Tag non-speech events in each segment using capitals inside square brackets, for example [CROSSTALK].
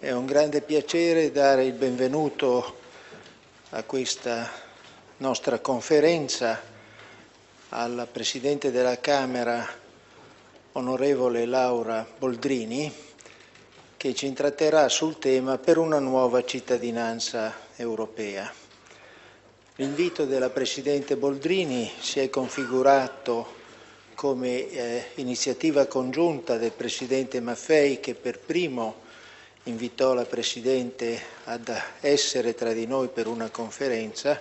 È un grande piacere dare il benvenuto a questa nostra conferenza alla Presidente della Camera, onorevole Laura Boldrini, che ci intratterà sul tema per una nuova cittadinanza europea. L'invito della Presidente Boldrini si è configurato come eh, iniziativa congiunta del Presidente Maffei che per primo invitò la Presidente ad essere tra di noi per una conferenza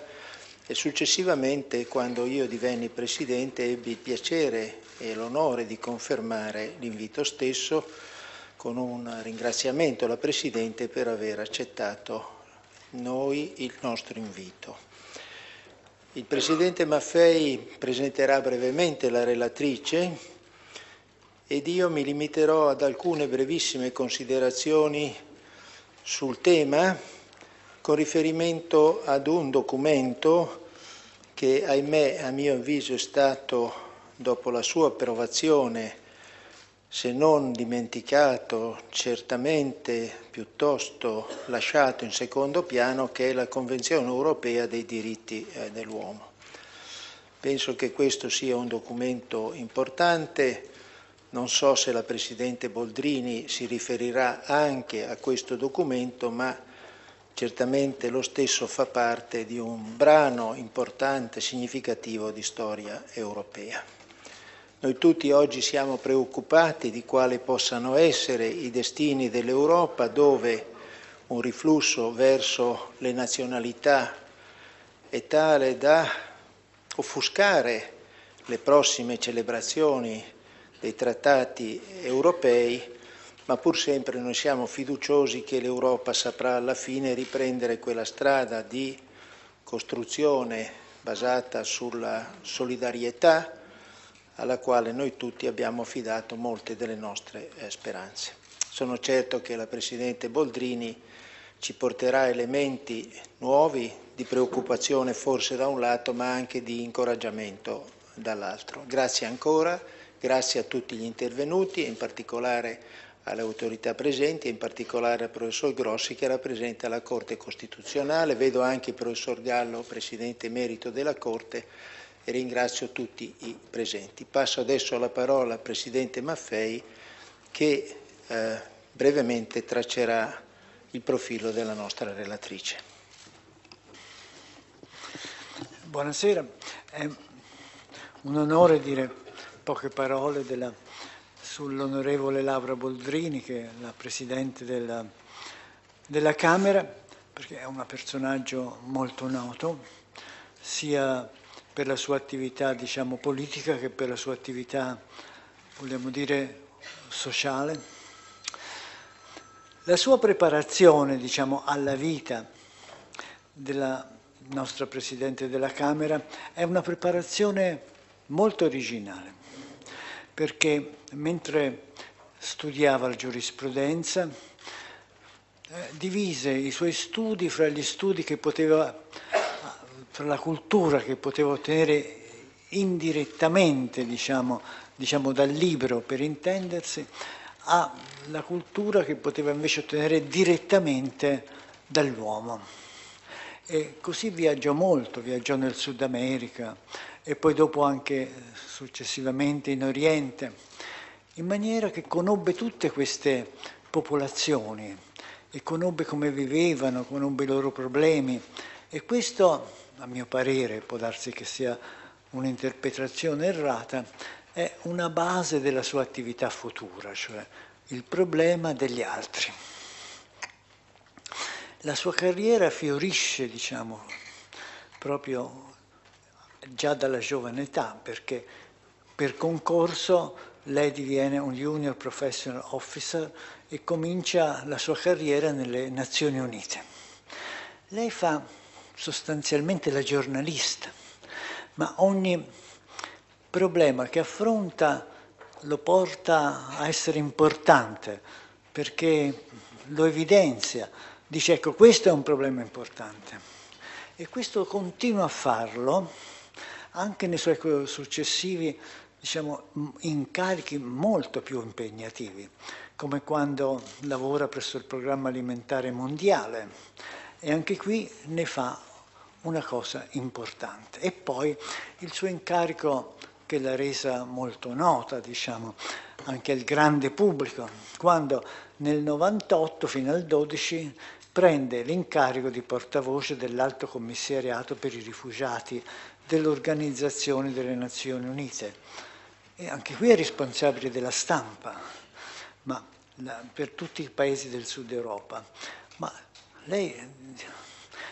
e successivamente, quando io divenni Presidente, ebbi il piacere e l'onore di confermare l'invito stesso con un ringraziamento alla Presidente per aver accettato noi il nostro invito. Il Presidente Maffei presenterà brevemente la relatrice ed io mi limiterò ad alcune brevissime considerazioni sul tema eh, con riferimento ad un documento che ahimè a mio avviso è stato, dopo la sua approvazione, se non dimenticato, certamente piuttosto lasciato in secondo piano, che è la Convenzione europea dei diritti eh, dell'uomo. Penso che questo sia un documento importante non so se la Presidente Boldrini si riferirà anche a questo documento, ma certamente lo stesso fa parte di un brano importante, significativo di storia europea. Noi tutti oggi siamo preoccupati di quali possano essere i destini dell'Europa dove un riflusso verso le nazionalità è tale da offuscare le prossime celebrazioni dei trattati europei, ma pur sempre noi siamo fiduciosi che l'Europa saprà alla fine riprendere quella strada di costruzione basata sulla solidarietà alla quale noi tutti abbiamo affidato molte delle nostre eh, speranze. Sono certo che la Presidente Boldrini ci porterà elementi nuovi di preoccupazione forse da un lato ma anche di incoraggiamento dall'altro. Grazie ancora Grazie a tutti gli intervenuti in particolare alle autorità presenti e in particolare al professor Grossi che rappresenta la Corte Costituzionale. Vedo anche il professor Gallo, presidente emerito della Corte, e ringrazio tutti i presenti. Passo adesso la parola al presidente Maffei che eh, brevemente traccerà il profilo della nostra relatrice. Buonasera, è un onore dire poche parole della, sull'onorevole Laura Boldrini, che è la Presidente della, della Camera, perché è un personaggio molto noto, sia per la sua attività diciamo, politica che per la sua attività, vogliamo dire, sociale. La sua preparazione diciamo, alla vita della nostra Presidente della Camera è una preparazione molto originale perché mentre studiava la giurisprudenza eh, divise i suoi studi fra gli studi che poteva, fra la cultura che poteva ottenere indirettamente, diciamo, diciamo dal libro per intendersi, alla cultura che poteva invece ottenere direttamente dall'uomo. E così viaggiò molto, viaggiò nel Sud America, e poi dopo anche eh, successivamente in Oriente, in maniera che conobbe tutte queste popolazioni e conobbe come vivevano, conobbe i loro problemi e questo, a mio parere, può darsi che sia un'interpretazione errata, è una base della sua attività futura, cioè il problema degli altri. La sua carriera fiorisce, diciamo, proprio già dalla giovane età, perché per concorso lei diviene un junior professional officer e comincia la sua carriera nelle Nazioni Unite. Lei fa sostanzialmente la giornalista, ma ogni problema che affronta lo porta a essere importante perché lo evidenzia, dice ecco questo è un problema importante e questo continua a farlo anche nei suoi successivi diciamo, incarichi molto più impegnativi, come quando lavora presso il Programma Alimentare Mondiale e anche qui ne fa una cosa importante. E poi il suo incarico che l'ha resa molto nota, diciamo, anche al grande pubblico, quando nel 98 fino al 12 prende l'incarico di portavoce dell'Alto Commissariato per i rifugiati dell'Organizzazione delle Nazioni Unite. E anche qui è responsabile della stampa, ma la, per tutti i paesi del sud Europa. Ma lei,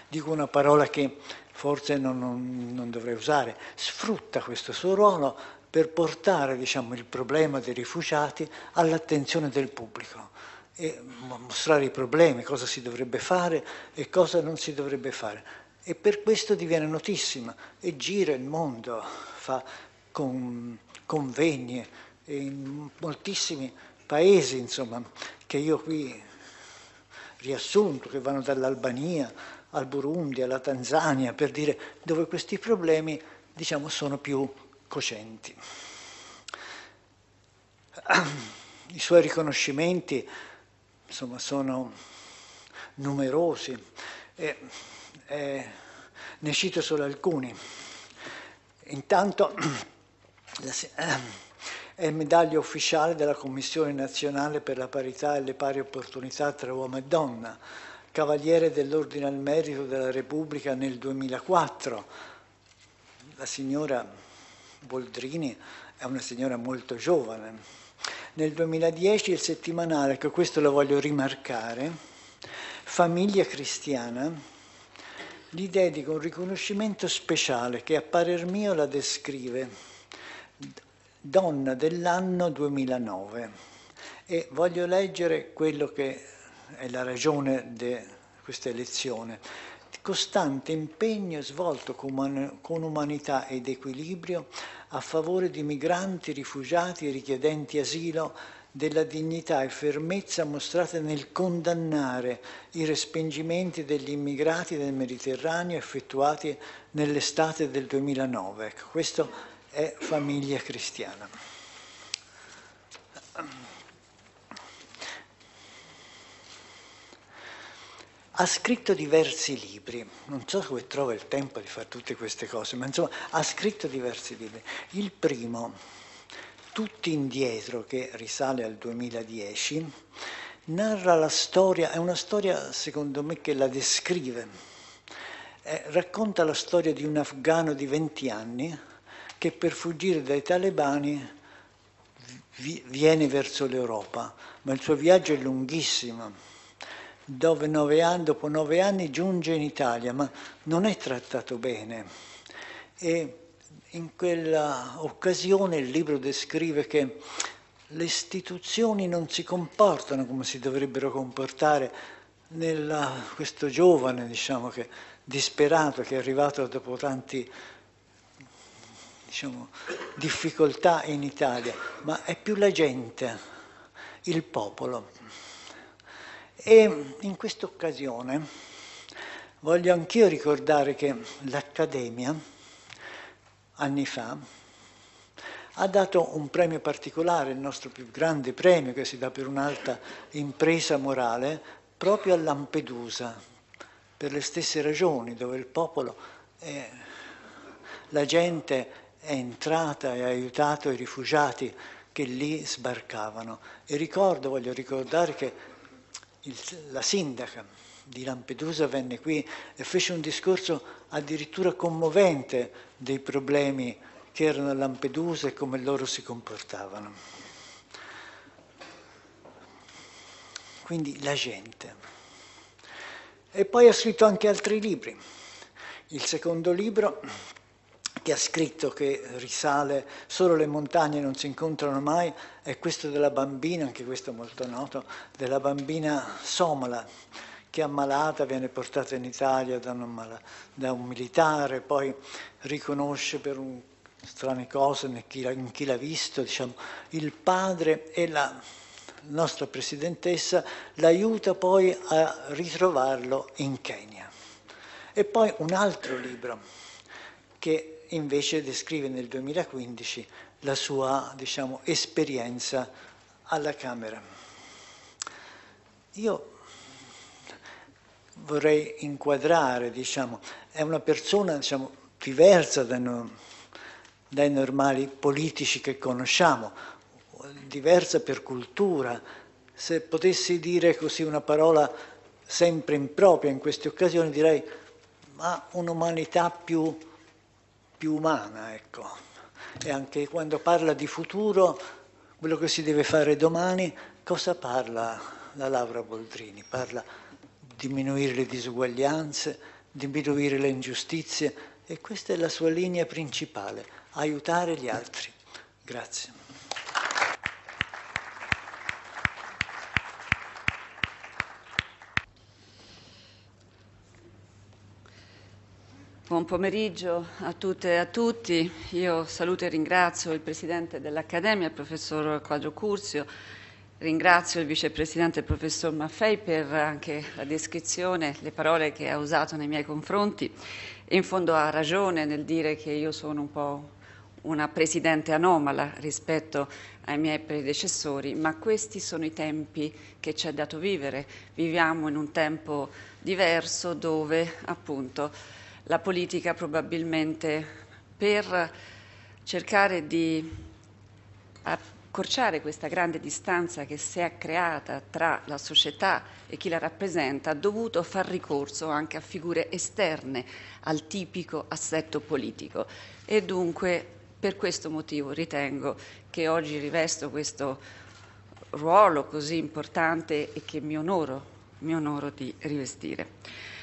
dico una parola che forse non, non, non dovrei usare, sfrutta questo suo ruolo per portare diciamo, il problema dei rifugiati all'attenzione del pubblico e mostrare i problemi, cosa si dovrebbe fare e cosa non si dovrebbe fare e per questo diviene notissima e gira il mondo, fa con, convegni in moltissimi paesi, insomma, che io qui riassunto, che vanno dall'Albania al Burundi, alla Tanzania, per dire dove questi problemi diciamo, sono più cocenti. I suoi riconoscimenti insomma, sono numerosi. E eh, ne cito solo alcuni. Intanto [CLEARS THROAT] la, eh, è medaglia ufficiale della Commissione nazionale per la parità e le pari opportunità tra uomo e donna, cavaliere dell'Ordine al Merito della Repubblica nel 2004. La signora Boldrini è una signora molto giovane. Nel 2010 il settimanale, che questo lo voglio rimarcare, Famiglia Cristiana, gli dedico un riconoscimento speciale che a parer mio la descrive donna dell'anno 2009 e voglio leggere quello che è la ragione di questa elezione. Costante impegno svolto con umanità ed equilibrio a favore di migranti, rifugiati e richiedenti asilo della dignità e fermezza mostrate nel condannare i respingimenti degli immigrati nel Mediterraneo effettuati nell'estate del 2009. Ecco, questo è famiglia cristiana. Ha scritto diversi libri, non so dove trova il tempo di fare tutte queste cose, ma insomma ha scritto diversi libri. Il primo tutti indietro, che risale al 2010, narra la storia, è una storia secondo me che la descrive, eh, racconta la storia di un afghano di 20 anni che per fuggire dai talebani vi, viene verso l'Europa, ma il suo viaggio è lunghissimo. Dove nove anni, dopo nove anni giunge in Italia, ma non è trattato bene. E in quella occasione il libro descrive che le istituzioni non si comportano come si dovrebbero comportare nella, questo giovane, diciamo, che, disperato, che è arrivato dopo tante diciamo, difficoltà in Italia, ma è più la gente, il popolo. E in questa occasione voglio anch'io ricordare che l'Accademia, anni fa, ha dato un premio particolare, il nostro più grande premio che si dà per un'alta impresa morale, proprio a Lampedusa, per le stesse ragioni, dove il popolo, è, la gente è entrata e ha aiutato i rifugiati che lì sbarcavano. E ricordo, voglio ricordare che il, la sindaca, di Lampedusa venne qui e fece un discorso addirittura commovente dei problemi che erano a Lampedusa e come loro si comportavano. Quindi la gente. E poi ha scritto anche altri libri. Il secondo libro che ha scritto che risale solo le montagne non si incontrano mai è questo della bambina, anche questo molto noto, della bambina somala che ammalata viene portata in Italia da, ammala, da un militare, poi riconosce per un, strane cose in chi, in chi l'ha visto, diciamo, il padre e la nostra presidentessa l'aiuta poi a ritrovarlo in Kenya. E poi un altro libro che invece descrive nel 2015 la sua diciamo, esperienza alla Camera. Io vorrei inquadrare, diciamo, è una persona diciamo, diversa dai, no, dai normali politici che conosciamo, diversa per cultura. Se potessi dire così una parola sempre impropria in queste occasioni, direi ma un'umanità più, più umana, ecco. E anche quando parla di futuro, quello che si deve fare domani, cosa parla la Laura Boldrini? Parla diminuire le disuguaglianze, diminuire le ingiustizie e questa è la sua linea principale, aiutare gli altri. Grazie. Buon pomeriggio a tutte e a tutti. Io saluto e ringrazio il Presidente dell'Accademia, il Professor Quadro Curzio, Ringrazio il vicepresidente il professor Maffei per anche la descrizione, le parole che ha usato nei miei confronti. In fondo ha ragione nel dire che io sono un po' una presidente anomala rispetto ai miei predecessori, ma questi sono i tempi che ci è dato vivere. Viviamo in un tempo diverso dove appunto la politica probabilmente per cercare di accorciare questa grande distanza che si è creata tra la società e chi la rappresenta, ha dovuto far ricorso anche a figure esterne al tipico assetto politico e dunque per questo motivo ritengo che oggi rivesto questo ruolo così importante e che mi onoro, mi onoro di rivestire.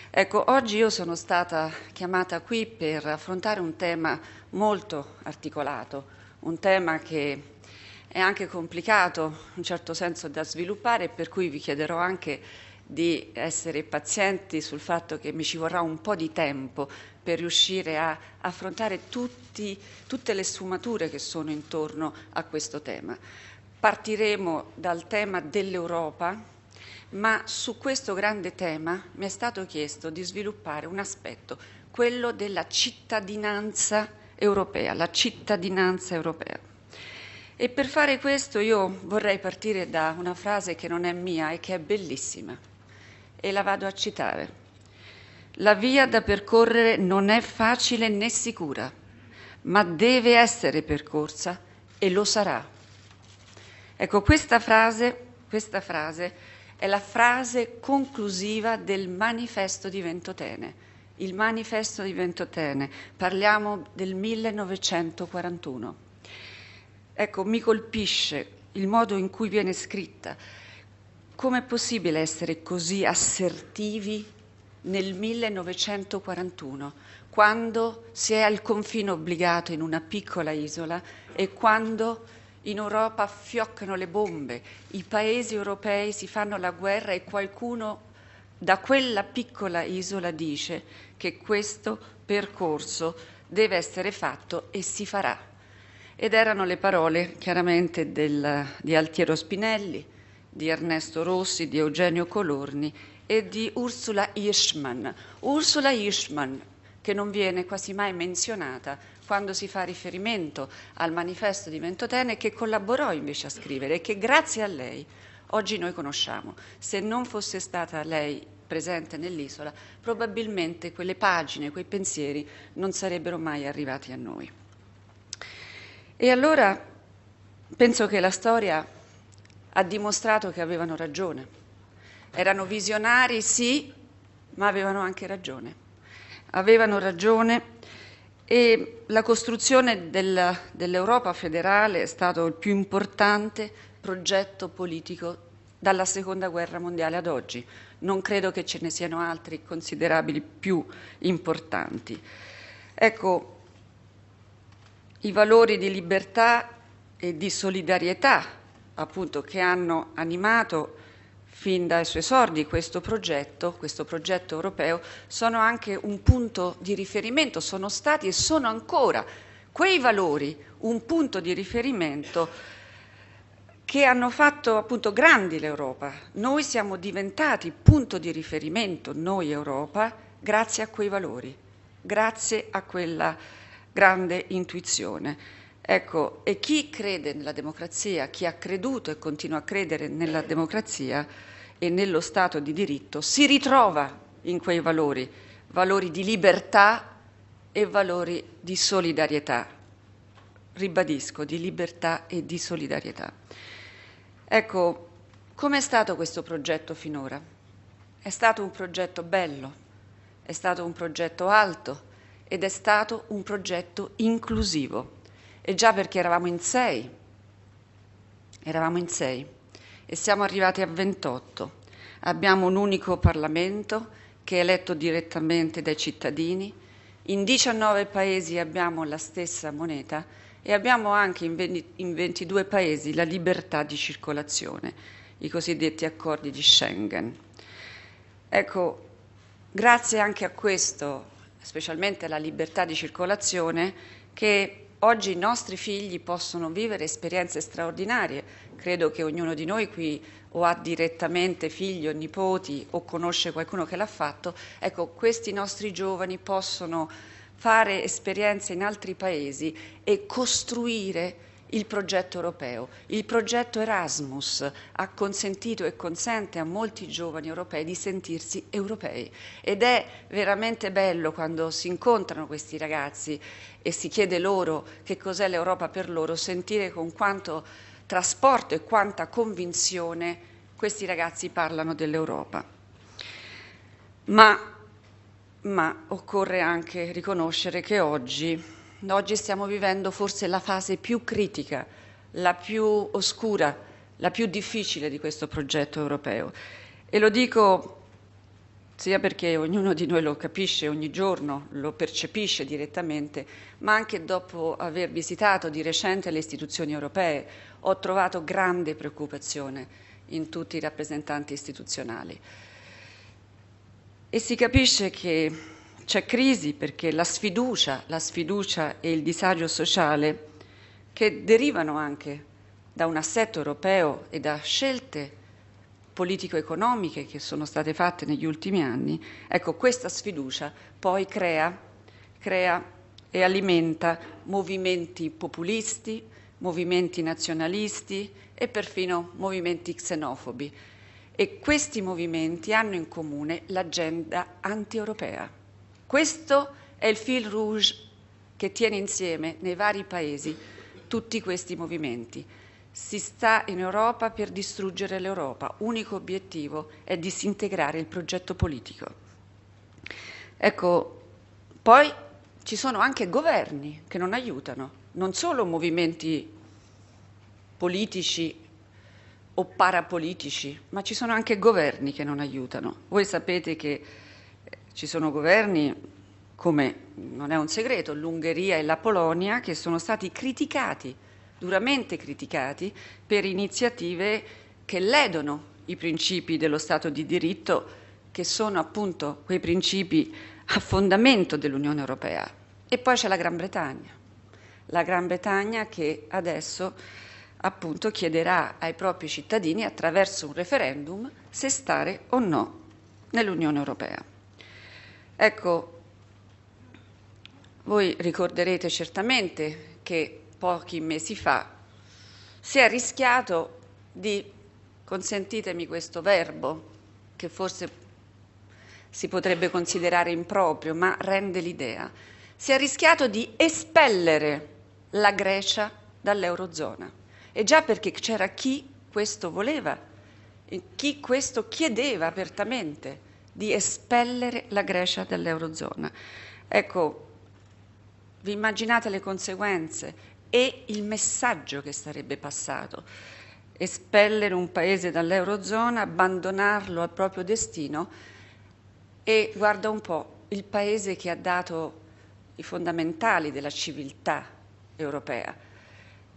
Ecco, oggi io sono stata chiamata qui per affrontare un tema molto articolato, un tema che è anche complicato in un certo senso da sviluppare, per cui vi chiederò anche di essere pazienti sul fatto che mi ci vorrà un po' di tempo per riuscire a affrontare tutti, tutte le sfumature che sono intorno a questo tema. Partiremo dal tema dell'Europa, ma su questo grande tema mi è stato chiesto di sviluppare un aspetto, quello della cittadinanza europea, la cittadinanza europea. E per fare questo io vorrei partire da una frase che non è mia e che è bellissima e la vado a citare. La via da percorrere non è facile né sicura, ma deve essere percorsa e lo sarà. Ecco, questa frase, questa frase è la frase conclusiva del manifesto di Ventotene. Il manifesto di Ventotene, parliamo del 1941. Ecco, mi colpisce il modo in cui viene scritta. Com'è possibile essere così assertivi nel 1941, quando si è al confine obbligato in una piccola isola e quando in Europa fioccano le bombe, i paesi europei si fanno la guerra e qualcuno da quella piccola isola dice che questo percorso deve essere fatto e si farà. Ed erano le parole chiaramente del, di Altiero Spinelli, di Ernesto Rossi, di Eugenio Colorni e di Ursula Hirschman. Ursula Hirschman, che non viene quasi mai menzionata quando si fa riferimento al manifesto di Ventotene, che collaborò invece a scrivere e che grazie a lei oggi noi conosciamo. Se non fosse stata lei presente nell'isola, probabilmente quelle pagine, quei pensieri non sarebbero mai arrivati a noi. E allora penso che la storia ha dimostrato che avevano ragione. Erano visionari, sì, ma avevano anche ragione. Avevano ragione e la costruzione del, dell'Europa federale è stato il più importante progetto politico dalla seconda guerra mondiale ad oggi. Non credo che ce ne siano altri considerabili più importanti. Ecco, i valori di libertà e di solidarietà, appunto, che hanno animato fin dai suoi sordi questo progetto, questo progetto europeo, sono anche un punto di riferimento, sono stati e sono ancora quei valori un punto di riferimento che hanno fatto appunto grandi l'Europa. Noi siamo diventati punto di riferimento, noi Europa, grazie a quei valori, grazie a quella grande intuizione. Ecco, e chi crede nella democrazia, chi ha creduto e continua a credere nella democrazia e nello Stato di diritto, si ritrova in quei valori, valori di libertà e valori di solidarietà. Ribadisco, di libertà e di solidarietà. Ecco, com'è stato questo progetto finora? È stato un progetto bello, è stato un progetto alto, ed è stato un progetto inclusivo. E già perché eravamo in sei, eravamo in sei e siamo arrivati a 28. Abbiamo un unico Parlamento che è eletto direttamente dai cittadini, in 19 paesi abbiamo la stessa moneta e abbiamo anche in 22 paesi la libertà di circolazione, i cosiddetti accordi di Schengen. Ecco, grazie anche a questo specialmente la libertà di circolazione, che oggi i nostri figli possono vivere esperienze straordinarie. Credo che ognuno di noi qui o ha direttamente figli o nipoti o conosce qualcuno che l'ha fatto. Ecco, questi nostri giovani possono fare esperienze in altri paesi e costruire il progetto europeo. Il progetto Erasmus ha consentito e consente a molti giovani europei di sentirsi europei ed è veramente bello quando si incontrano questi ragazzi e si chiede loro che cos'è l'Europa per loro, sentire con quanto trasporto e quanta convinzione questi ragazzi parlano dell'Europa. Ma, ma occorre anche riconoscere che oggi Oggi stiamo vivendo forse la fase più critica, la più oscura, la più difficile di questo progetto europeo. E lo dico sia perché ognuno di noi lo capisce ogni giorno, lo percepisce direttamente, ma anche dopo aver visitato di recente le istituzioni europee ho trovato grande preoccupazione in tutti i rappresentanti istituzionali. E si capisce che c'è crisi perché la sfiducia, la sfiducia e il disagio sociale che derivano anche da un assetto europeo e da scelte politico-economiche che sono state fatte negli ultimi anni, ecco questa sfiducia poi crea, crea e alimenta movimenti populisti, movimenti nazionalisti e perfino movimenti xenofobi. E questi movimenti hanno in comune l'agenda antieuropea. europea questo è il fil rouge che tiene insieme nei vari paesi tutti questi movimenti. Si sta in Europa per distruggere l'Europa. Unico obiettivo è disintegrare il progetto politico. Ecco, poi ci sono anche governi che non aiutano, non solo movimenti politici o parapolitici, ma ci sono anche governi che non aiutano. Voi sapete che ci sono governi come, non è un segreto, l'Ungheria e la Polonia che sono stati criticati, duramente criticati, per iniziative che ledono i principi dello Stato di diritto, che sono appunto quei principi a fondamento dell'Unione Europea. E poi c'è la Gran Bretagna, la Gran Bretagna che adesso appunto chiederà ai propri cittadini attraverso un referendum se stare o no nell'Unione Europea. Ecco, voi ricorderete certamente che pochi mesi fa si è rischiato di, consentitemi questo verbo, che forse si potrebbe considerare improprio, ma rende l'idea, si è rischiato di espellere la Grecia dall'Eurozona. E già perché c'era chi questo voleva, chi questo chiedeva apertamente di espellere la Grecia dall'Eurozona. Ecco, vi immaginate le conseguenze e il messaggio che sarebbe passato. Espellere un paese dall'Eurozona, abbandonarlo al proprio destino e guarda un po', il paese che ha dato i fondamentali della civiltà europea.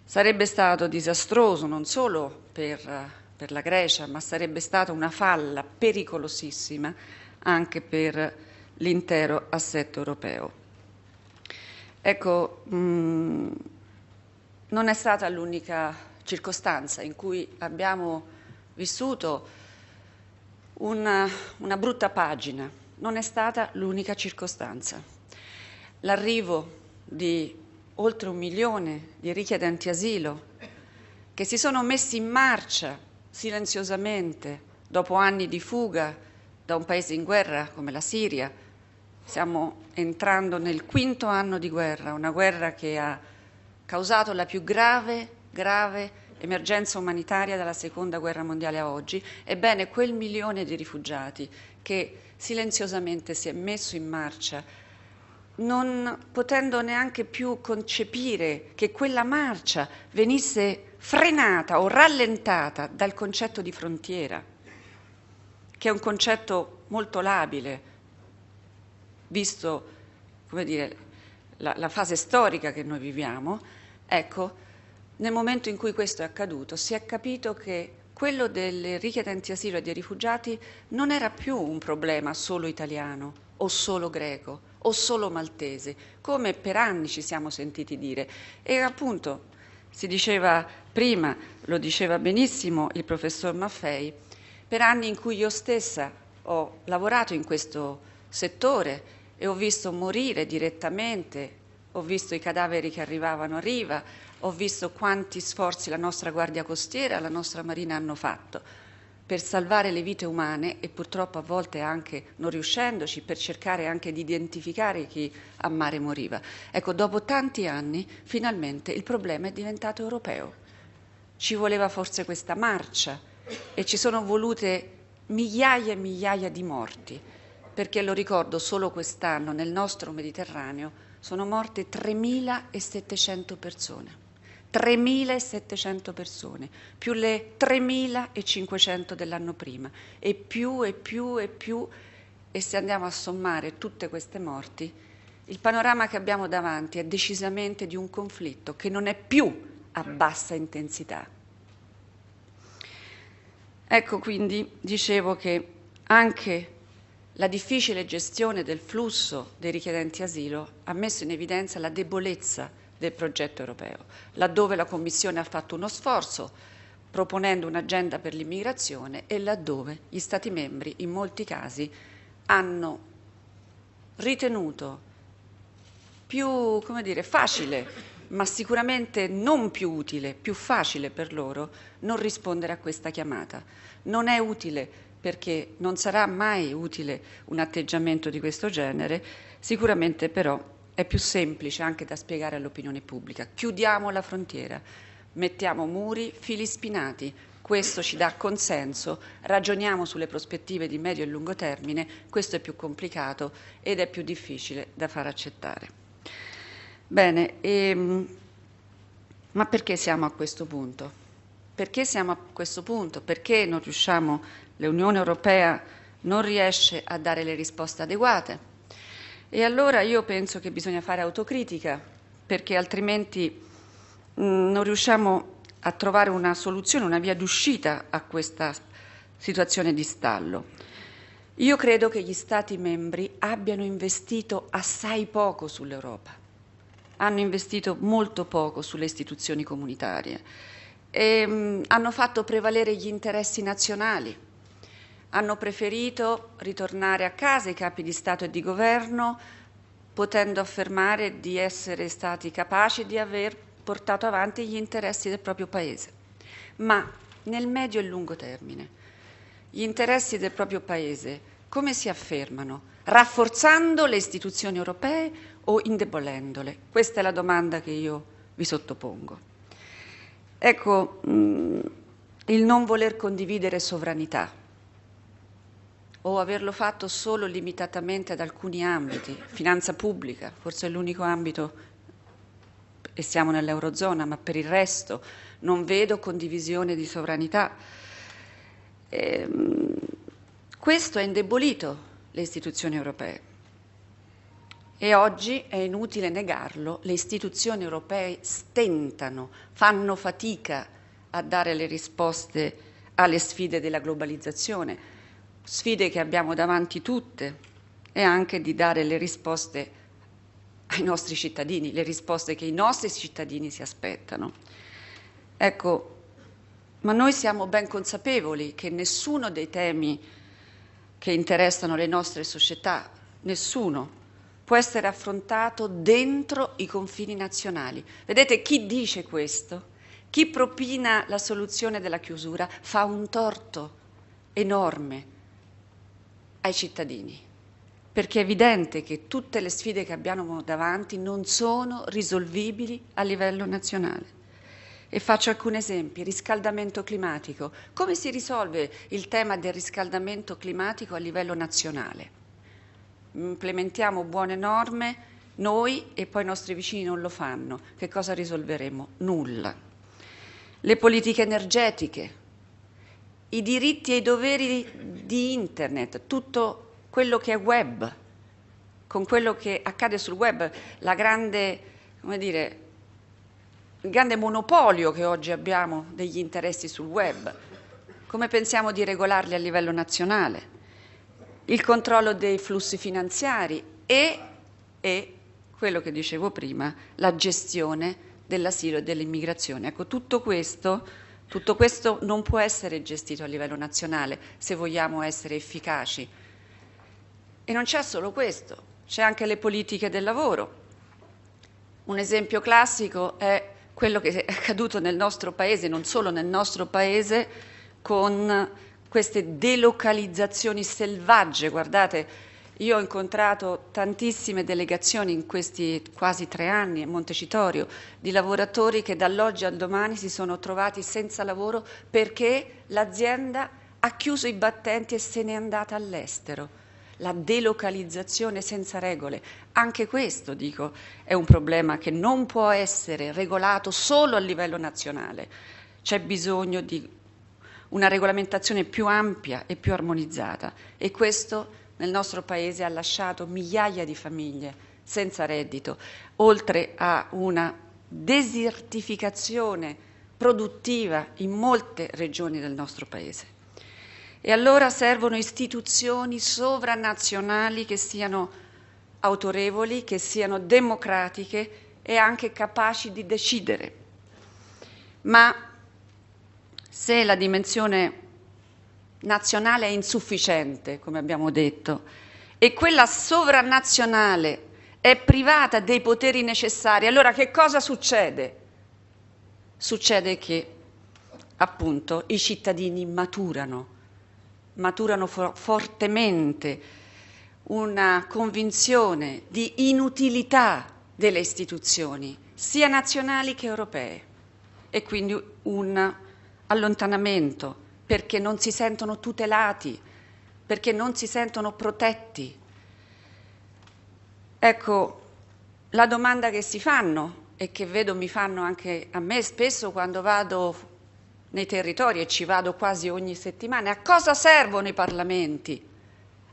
Sarebbe stato disastroso non solo per eh, per la Grecia, ma sarebbe stata una falla pericolosissima anche per l'intero assetto europeo. Ecco, mh, mm, non è stata l'unica circostanza in cui abbiamo vissuto una, una brutta pagina, non è stata l'unica circostanza. L'arrivo di oltre un milione di richiedenti asilo che si sono messi in marcia silenziosamente, dopo anni di fuga da un paese in guerra come la Siria. Stiamo entrando nel quinto anno di guerra, una guerra che ha causato la più grave, grave emergenza umanitaria dalla seconda guerra mondiale a oggi. Ebbene, quel milione di rifugiati che silenziosamente si è messo in marcia non potendo neanche più concepire che quella marcia venisse frenata o rallentata dal concetto di frontiera, che è un concetto molto labile, visto dire, la, la fase storica che noi viviamo, ecco, nel momento in cui questo è accaduto si è capito che quello delle richiedenti asilo e dei rifugiati non era più un problema solo italiano o solo greco, o solo maltese, come per anni ci siamo sentiti dire. E appunto si diceva prima, lo diceva benissimo il professor Maffei, per anni in cui io stessa ho lavorato in questo settore e ho visto morire direttamente, ho visto i cadaveri che arrivavano a riva, ho visto quanti sforzi la nostra Guardia Costiera, la nostra Marina hanno fatto per salvare le vite umane e purtroppo a volte anche non riuscendoci, per cercare anche di identificare chi a mare moriva. Ecco, dopo tanti anni finalmente il problema è diventato europeo. Ci voleva forse questa marcia e ci sono volute migliaia e migliaia di morti, perché lo ricordo solo quest'anno nel nostro Mediterraneo sono morte 3.700 persone. 3.700 persone, più le 3.500 dell'anno prima e più e più e più e se andiamo a sommare tutte queste morti, il panorama che abbiamo davanti è decisamente di un conflitto che non è più a certo. bassa intensità. Ecco quindi dicevo che anche la difficile gestione del flusso dei richiedenti asilo ha messo in evidenza la debolezza del progetto europeo, laddove la Commissione ha fatto uno sforzo proponendo un'agenda per l'immigrazione e laddove gli Stati membri in molti casi hanno ritenuto più dire, facile, ma sicuramente non più utile, più facile per loro non rispondere a questa chiamata. Non è utile perché non sarà mai utile un atteggiamento di questo genere, sicuramente però è più semplice anche da spiegare all'opinione pubblica. Chiudiamo la frontiera, mettiamo muri, fili spinati, questo ci dà consenso, ragioniamo sulle prospettive di medio e lungo termine, questo è più complicato ed è più difficile da far accettare. Bene, e, ehm, ma perché siamo a questo punto? Perché siamo a questo punto? Perché non riusciamo, l'Unione Europea non riesce a dare le risposte adeguate? E allora io penso che bisogna fare autocritica, perché altrimenti mh, mm, non riusciamo a trovare una soluzione, una via d'uscita a questa situazione di stallo. Io credo che gli Stati membri abbiano investito assai poco sull'Europa, hanno investito molto poco sulle istituzioni comunitarie, e, ehm, mh, hanno fatto prevalere gli interessi nazionali hanno preferito ritornare a casa i capi di Stato e di Governo, potendo affermare di essere stati capaci di aver portato avanti gli interessi del proprio Paese. Ma nel medio e lungo termine, gli interessi del proprio Paese come si affermano? Rafforzando le istituzioni europee o indebolendole? Questa è la domanda che io vi sottopongo. Ecco, mm, il non voler condividere sovranità o averlo fatto solo limitatamente ad alcuni ambiti, finanza pubblica, forse è l'unico ambito e siamo nell'Eurozona, ma per il resto non vedo condivisione di sovranità. Ehm, questo ha indebolito le istituzioni europee e oggi è inutile negarlo, le istituzioni europee stentano, fanno fatica a dare le risposte alle sfide della globalizzazione sfide che abbiamo davanti tutte e anche di dare le risposte ai nostri cittadini, le risposte che i nostri cittadini si aspettano. Ecco, ma noi siamo ben consapevoli che nessuno dei temi che interessano le nostre società, nessuno, può essere affrontato dentro i confini nazionali. Vedete chi dice questo? Chi propina la soluzione della chiusura fa un torto enorme ai cittadini, perché è evidente che tutte le sfide che abbiamo davanti non sono risolvibili a livello nazionale. E faccio alcuni esempi. Riscaldamento climatico. Come si risolve il tema del riscaldamento climatico a livello nazionale? Implementiamo buone norme noi e poi i nostri vicini non lo fanno. Che cosa risolveremo? Nulla. Le politiche energetiche, i diritti e i doveri di internet, tutto quello che è web, con quello che accade sul web, grande, dire, il grande monopolio che oggi abbiamo degli interessi sul web, come pensiamo di regolarli a livello nazionale, il controllo dei flussi finanziari e, e quello che dicevo prima, la gestione dell'asilo e dell'immigrazione. Ecco, tutto questo tutto questo non può essere gestito a livello nazionale se vogliamo essere efficaci. E non c'è solo questo, c'è anche le politiche del lavoro. Un esempio classico è quello che è accaduto nel nostro paese, non solo nel nostro paese, con queste delocalizzazioni selvagge. Guardate, io ho incontrato tantissime delegazioni in questi quasi tre anni a Montecitorio di lavoratori che dall'oggi al domani si sono trovati senza lavoro perché l'azienda ha chiuso i battenti e se n'è andata all'estero la delocalizzazione senza regole. Anche questo, dico, è un problema che non può essere regolato solo a livello nazionale. C'è bisogno di una regolamentazione più ampia e più armonizzata e questo nel nostro Paese ha lasciato migliaia di famiglie senza reddito, oltre a una desertificazione produttiva in molte regioni del nostro Paese. E allora servono istituzioni sovranazionali che siano autorevoli, che siano democratiche e anche capaci di decidere. Ma se la dimensione nazionale è insufficiente, come abbiamo detto, e quella sovranazionale è privata dei poteri necessari. Allora che cosa succede? Succede che appunto i cittadini maturano, maturano for- fortemente una convinzione di inutilità delle istituzioni, sia nazionali che europee, e quindi un allontanamento perché non si sentono tutelati, perché non si sentono protetti. Ecco, la domanda che si fanno e che vedo mi fanno anche a me spesso quando vado nei territori e ci vado quasi ogni settimana, a cosa servono i parlamenti?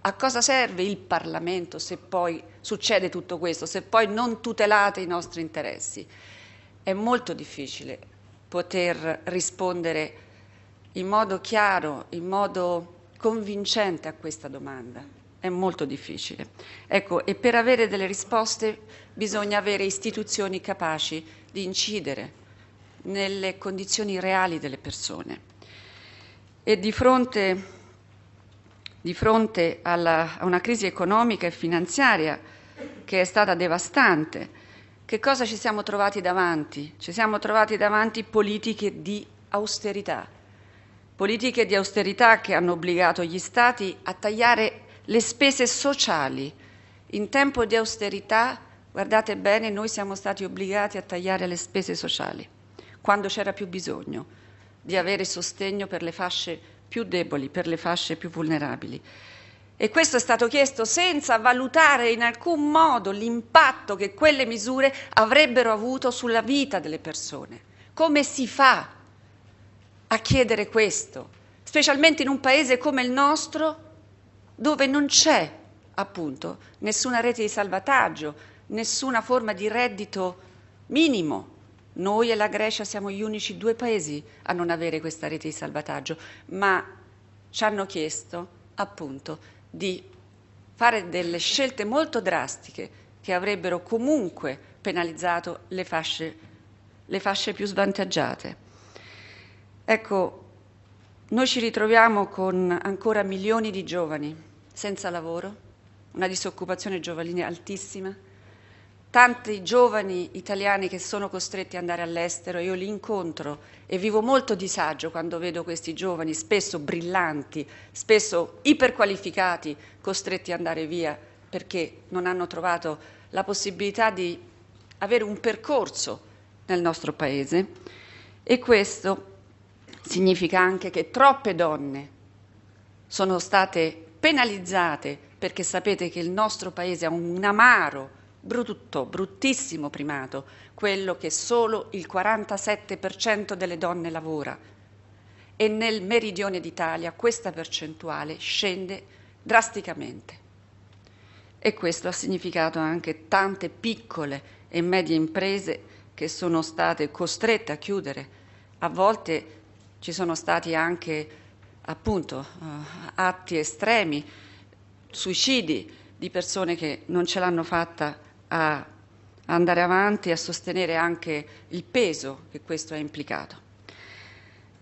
A cosa serve il Parlamento se poi succede tutto questo, se poi non tutelate i nostri interessi? È molto difficile poter rispondere in modo chiaro, in modo convincente a questa domanda. È molto difficile. Ecco, e per avere delle risposte bisogna avere istituzioni capaci di incidere nelle condizioni reali delle persone. E di fronte, di fronte alla, a una crisi economica e finanziaria che è stata devastante, che cosa ci siamo trovati davanti? Ci siamo trovati davanti politiche di austerità Politiche di austerità che hanno obbligato gli Stati a tagliare le spese sociali. In tempo di austerità, guardate bene, noi siamo stati obbligati a tagliare le spese sociali, quando c'era più bisogno di avere sostegno per le fasce più deboli, per le fasce più vulnerabili. E questo è stato chiesto senza valutare in alcun modo l'impatto che quelle misure avrebbero avuto sulla vita delle persone. Come si fa a chiedere questo, specialmente in un paese come il nostro dove non c'è appunto nessuna rete di salvataggio, nessuna forma di reddito minimo. Noi e la Grecia siamo gli unici due paesi a non avere questa rete di salvataggio, ma ci hanno chiesto appunto di fare delle scelte molto drastiche che avrebbero comunque penalizzato le fasce, le fasce più svantaggiate. Ecco, noi ci ritroviamo con ancora milioni di giovani senza lavoro, una disoccupazione giovanile altissima, tanti giovani italiani che sono costretti ad andare all'estero, io li incontro e vivo molto disagio quando vedo questi giovani, spesso brillanti, spesso iperqualificati, costretti ad andare via perché non hanno trovato la possibilità di avere un percorso nel nostro Paese. E questo significa anche che troppe donne sono state penalizzate perché sapete che il nostro paese ha un amaro, brutto, bruttissimo primato, quello che solo il 47% delle donne lavora e nel meridione d'Italia questa percentuale scende drasticamente. E questo ha significato anche tante piccole e medie imprese che sono state costrette a chiudere, a volte ci sono stati anche appunto eh, atti estremi, suicidi di persone che non ce l'hanno fatta a andare avanti e a sostenere anche il peso che questo ha implicato.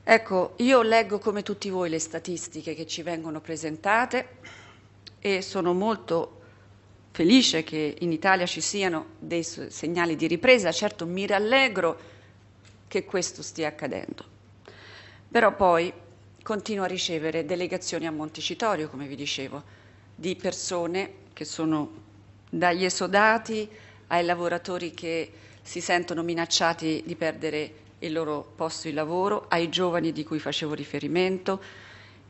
Ecco, io leggo come tutti voi le statistiche che ci vengono presentate e sono molto felice che in Italia ci siano dei segnali di ripresa, certo mi rallegro che questo stia accadendo però poi continuo a ricevere delegazioni a Montecitorio, come vi dicevo, di persone che sono dagli esodati ai lavoratori che si sentono minacciati di perdere il loro posto di lavoro, ai giovani di cui facevo riferimento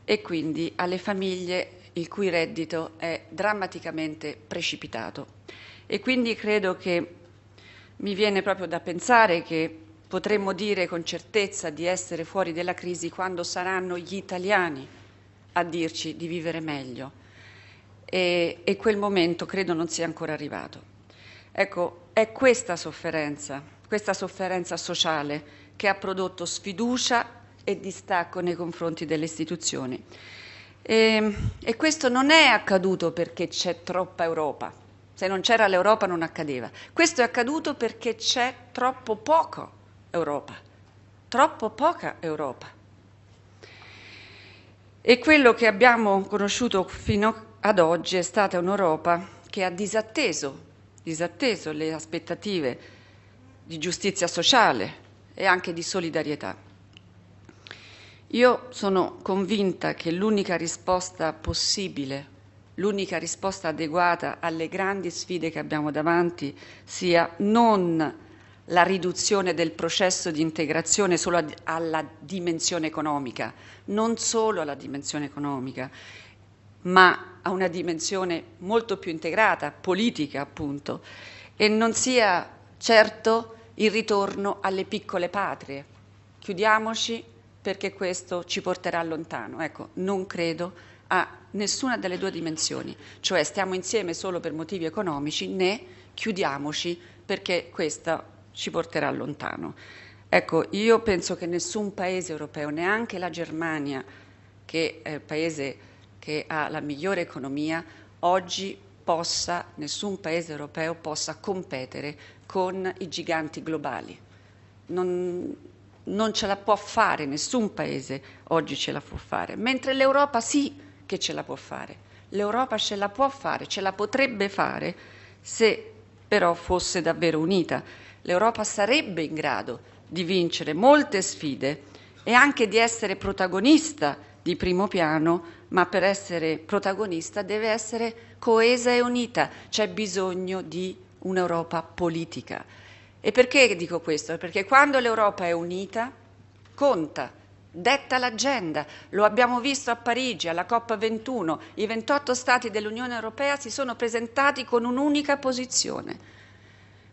e quindi alle famiglie il cui reddito è drammaticamente precipitato. E quindi credo che mi viene proprio da pensare che Potremmo dire con certezza di essere fuori della crisi quando saranno gli italiani a dirci di vivere meglio e, e quel momento credo non sia ancora arrivato. Ecco, è questa sofferenza, questa sofferenza sociale che ha prodotto sfiducia e distacco nei confronti delle istituzioni. E, e, questo non è accaduto perché c'è troppa Europa, se non c'era l'Europa non accadeva, questo è accaduto perché c'è troppo poco Europa, troppo poca Europa. E quello che abbiamo conosciuto fino ad oggi è stata un'Europa che ha disatteso, disatteso le aspettative di giustizia sociale e anche di solidarietà. Io sono convinta che l'unica risposta possibile, l'unica risposta adeguata alle grandi sfide che abbiamo davanti sia non la riduzione del processo di integrazione solo ad, alla dimensione economica, non solo alla dimensione economica, ma a una dimensione molto più integrata, politica appunto, e non sia certo il ritorno alle piccole patrie. Chiudiamoci perché questo ci porterà lontano. Ecco, non credo a nessuna delle due dimensioni, cioè stiamo insieme solo per motivi economici né chiudiamoci perché questa ci porterà lontano. Ecco, io penso che nessun paese europeo, neanche la Germania, che è il paese che ha la migliore economia, oggi possa, nessun paese europeo possa competere con i giganti globali. Non, non ce la può fare, nessun paese oggi ce la può fare, mentre l'Europa sì che ce la può fare. L'Europa ce la può fare, ce la potrebbe fare se però fosse davvero unita l'Europa sarebbe in grado di vincere molte sfide e anche di essere protagonista di primo piano, ma per essere protagonista deve essere coesa e unita. C'è bisogno di un'Europa politica. E perché dico questo? Perché quando l'Europa è unita, conta, detta l'agenda. Lo abbiamo visto a Parigi, alla COP21. I 28 Stati dell'Unione Europea si sono presentati con un'unica posizione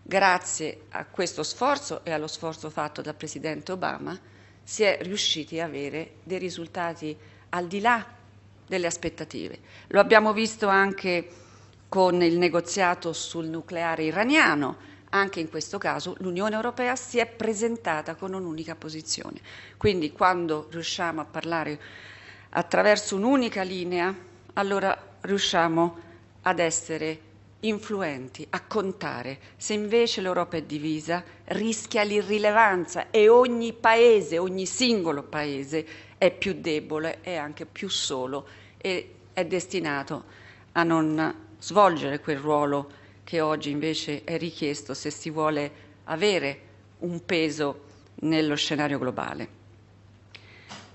grazie a questo sforzo e allo sforzo fatto dal Presidente Obama, si è riusciti ad avere dei risultati al di là delle aspettative. Lo abbiamo visto anche con il negoziato sul nucleare iraniano, anche in questo caso l'Unione Europea si è presentata con un'unica posizione. Quindi quando riusciamo a parlare attraverso un'unica linea, allora riusciamo ad essere influenti a contare, se invece l'Europa è divisa rischia l'irrilevanza e ogni paese, ogni singolo paese è più debole, e anche più solo e è destinato a non svolgere quel ruolo che oggi invece è richiesto se si vuole avere un peso nello scenario globale.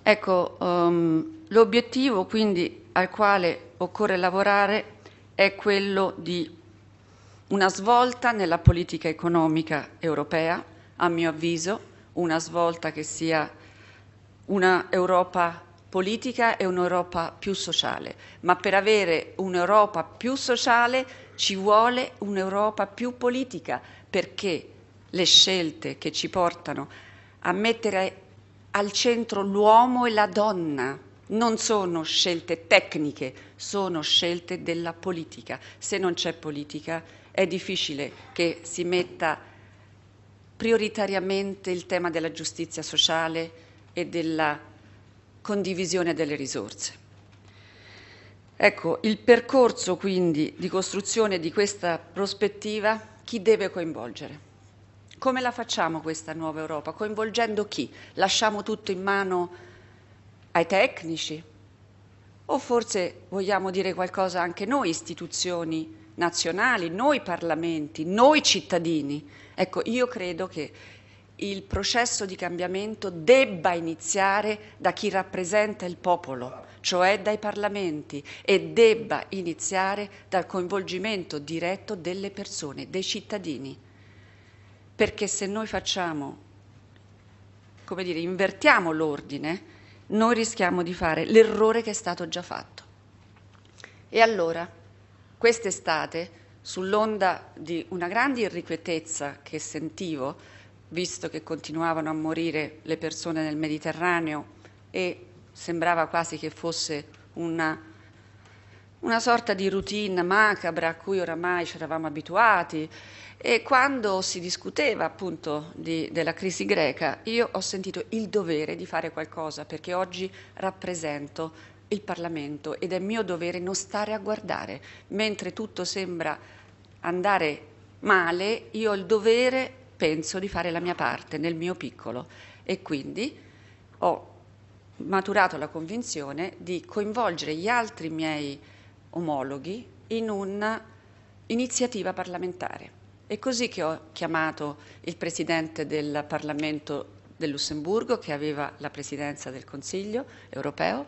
Ecco, um, l'obiettivo quindi al quale occorre lavorare è quello di una svolta nella politica economica europea, a mio avviso, una svolta che sia un'Europa politica e un'Europa più sociale, ma per avere un'Europa più sociale ci vuole un'Europa più politica, perché le scelte che ci portano a mettere al centro l'uomo e la donna non sono scelte tecniche, sono scelte della politica. Se non c'è politica è difficile che si metta prioritariamente il tema della giustizia sociale e della condivisione delle risorse. Ecco, il percorso quindi di costruzione di questa prospettiva chi deve coinvolgere? Come la facciamo questa nuova Europa? Coinvolgendo chi? Lasciamo tutto in mano ai tecnici? O forse vogliamo dire qualcosa anche noi istituzioni nazionali, noi parlamenti, noi cittadini? Ecco, io credo che il processo di cambiamento debba iniziare da chi rappresenta il popolo, cioè dai parlamenti, e debba iniziare dal coinvolgimento diretto delle persone, dei cittadini. Perché se noi facciamo, come dire, invertiamo l'ordine, noi rischiamo di fare l'errore che è stato già fatto. E allora, quest'estate, sull'onda di una grande irrequietezza che sentivo, visto che continuavano a morire le persone nel Mediterraneo e sembrava quasi che fosse una, una sorta di routine macabra a cui oramai ci eravamo abituati, e quando si discuteva appunto di, della crisi greca, io ho sentito il dovere di fare qualcosa perché oggi rappresento il Parlamento ed è mio dovere non stare a guardare. Mentre tutto sembra andare male, io ho il dovere, penso, di fare la mia parte nel mio piccolo e quindi ho maturato la convinzione di coinvolgere gli altri miei omologhi in un'iniziativa parlamentare. È così che ho chiamato il Presidente del Parlamento del Lussemburgo, che aveva la Presidenza del Consiglio europeo,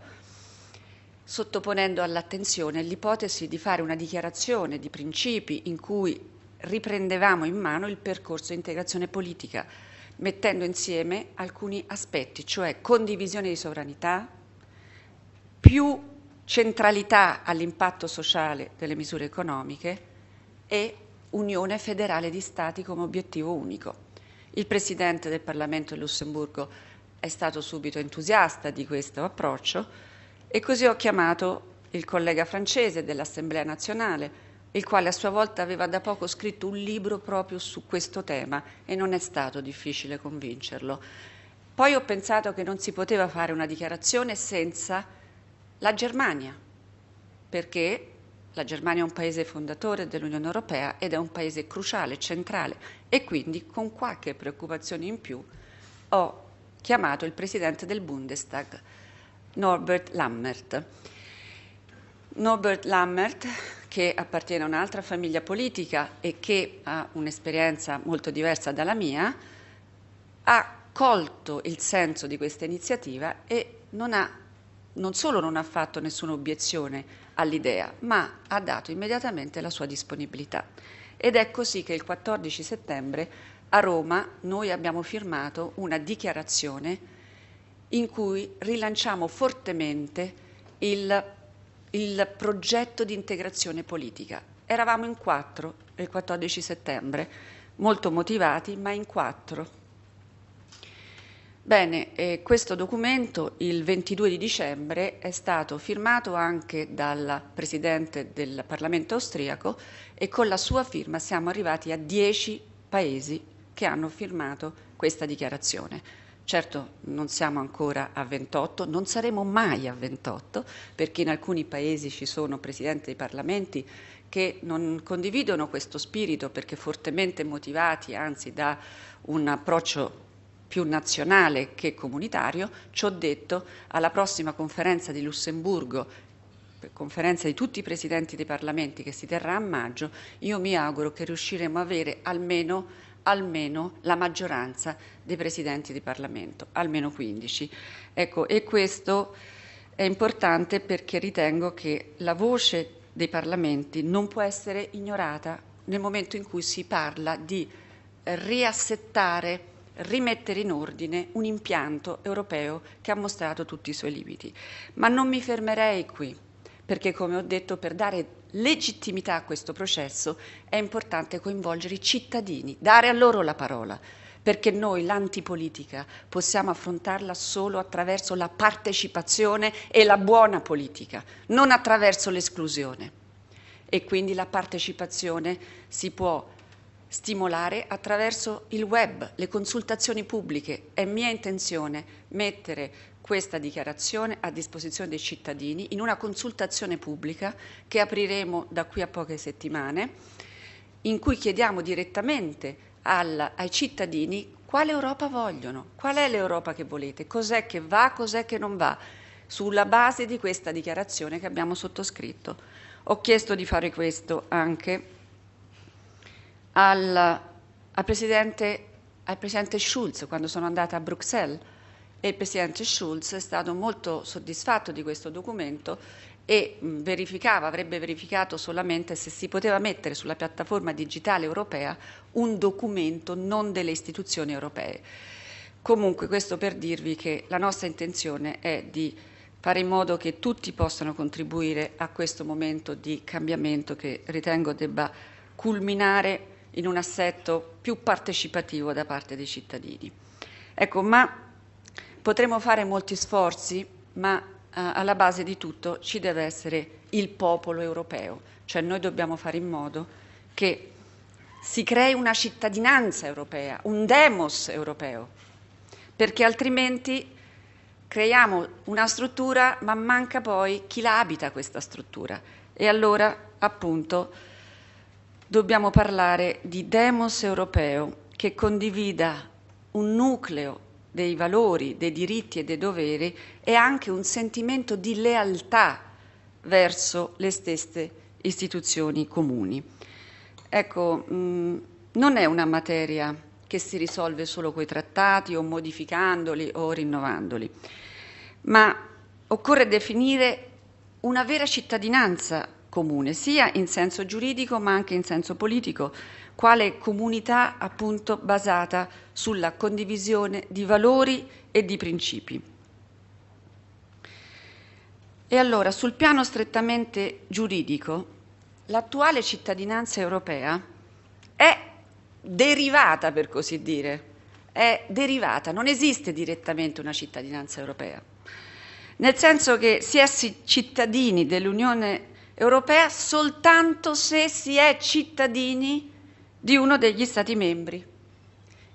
sottoponendo all'attenzione l'ipotesi di fare una dichiarazione di principi in cui riprendevamo in mano il percorso di integrazione politica, mettendo insieme alcuni aspetti, cioè condivisione di sovranità, più centralità all'impatto sociale delle misure economiche e Unione Federale di Stati come obiettivo unico. Il Presidente del Parlamento di Lussemburgo è stato subito entusiasta di questo approccio e così ho chiamato il collega francese dell'Assemblea nazionale, il quale a sua volta aveva da poco scritto un libro proprio su questo tema e non è stato difficile convincerlo. Poi ho pensato che non si poteva fare una dichiarazione senza la Germania, perché la Germania è un paese fondatore dell'Unione Europea ed è un paese cruciale, centrale e quindi con qualche preoccupazione in più ho chiamato il presidente del Bundestag, Norbert Lammert. Norbert Lammert, che appartiene a un'altra famiglia politica e che ha un'esperienza molto diversa dalla mia, ha colto il senso di questa iniziativa e non, ha, non solo non ha fatto nessuna obiezione, all'idea, ma ha dato immediatamente la sua disponibilità. Ed è così che il 14 settembre a Roma noi abbiamo firmato una dichiarazione in cui rilanciamo fortemente il, il progetto di integrazione politica. Eravamo in quattro il 14 settembre, molto motivati, ma in quattro Bene, eh, questo documento il 22 di dicembre è stato firmato anche dal Presidente del Parlamento austriaco e con la sua firma siamo arrivati a 10 Paesi che hanno firmato questa dichiarazione. Certo non siamo ancora a 28, non saremo mai a 28 perché in alcuni Paesi ci sono Presidenti dei Parlamenti che non condividono questo spirito perché fortemente motivati anzi da un approccio più nazionale che comunitario, ci ho detto alla prossima conferenza di Lussemburgo conferenza di tutti i presidenti dei parlamenti che si terrà a maggio, io mi auguro che riusciremo a avere almeno, almeno la maggioranza dei presidenti di Parlamento, almeno 15. Ecco, e questo è importante perché ritengo che la voce dei parlamenti non può essere ignorata nel momento in cui si parla di riassettare rimettere in ordine un impianto europeo che ha mostrato tutti i suoi limiti. Ma non mi fermerei qui, perché come ho detto, per dare legittimità a questo processo è importante coinvolgere i cittadini, dare a loro la parola, perché noi l'antipolitica possiamo affrontarla solo attraverso la partecipazione e la buona politica, non attraverso l'esclusione. E quindi la partecipazione si può stimolare attraverso il web, le consultazioni pubbliche. È mia intenzione mettere questa dichiarazione a disposizione dei cittadini in una consultazione pubblica che apriremo da qui a poche settimane, in cui chiediamo direttamente al, ai cittadini quale Europa vogliono, qual è l'Europa che volete, cos'è che va, cos'è che non va, sulla base di questa dichiarazione che abbiamo sottoscritto. Ho chiesto di fare questo anche al, al, presidente, al presidente Schulz quando sono andata a Bruxelles e il presidente Schulz è stato molto soddisfatto di questo documento e verificava, avrebbe verificato solamente se si poteva mettere sulla piattaforma digitale europea un documento non delle istituzioni europee. Comunque questo per dirvi che la nostra intenzione è di fare in modo che tutti possano contribuire a questo momento di cambiamento che ritengo debba culminare in un assetto più partecipativo da parte dei cittadini. Ecco, ma potremo fare molti sforzi, ma eh, alla base di tutto ci deve essere il popolo europeo, cioè noi dobbiamo fare in modo che si crei una cittadinanza europea, un demos europeo, perché altrimenti creiamo una struttura ma manca poi chi la abita questa struttura e allora appunto dobbiamo parlare di demos europeo che condivida un nucleo dei valori, dei diritti e dei doveri e anche un sentimento di lealtà verso le stesse istituzioni comuni. Ecco, mh, mm, non è una materia che si risolve solo coi trattati o modificandoli o rinnovandoli, ma occorre definire una vera cittadinanza comune, sia in senso giuridico ma anche in senso politico, quale comunità appunto basata sulla condivisione di valori e di principi. E allora, sul piano strettamente giuridico, l'attuale cittadinanza europea è derivata, per così dire, è derivata, non esiste direttamente una cittadinanza europea, nel senso che si è cittadini dell'Unione europea soltanto se si è cittadini di uno degli Stati membri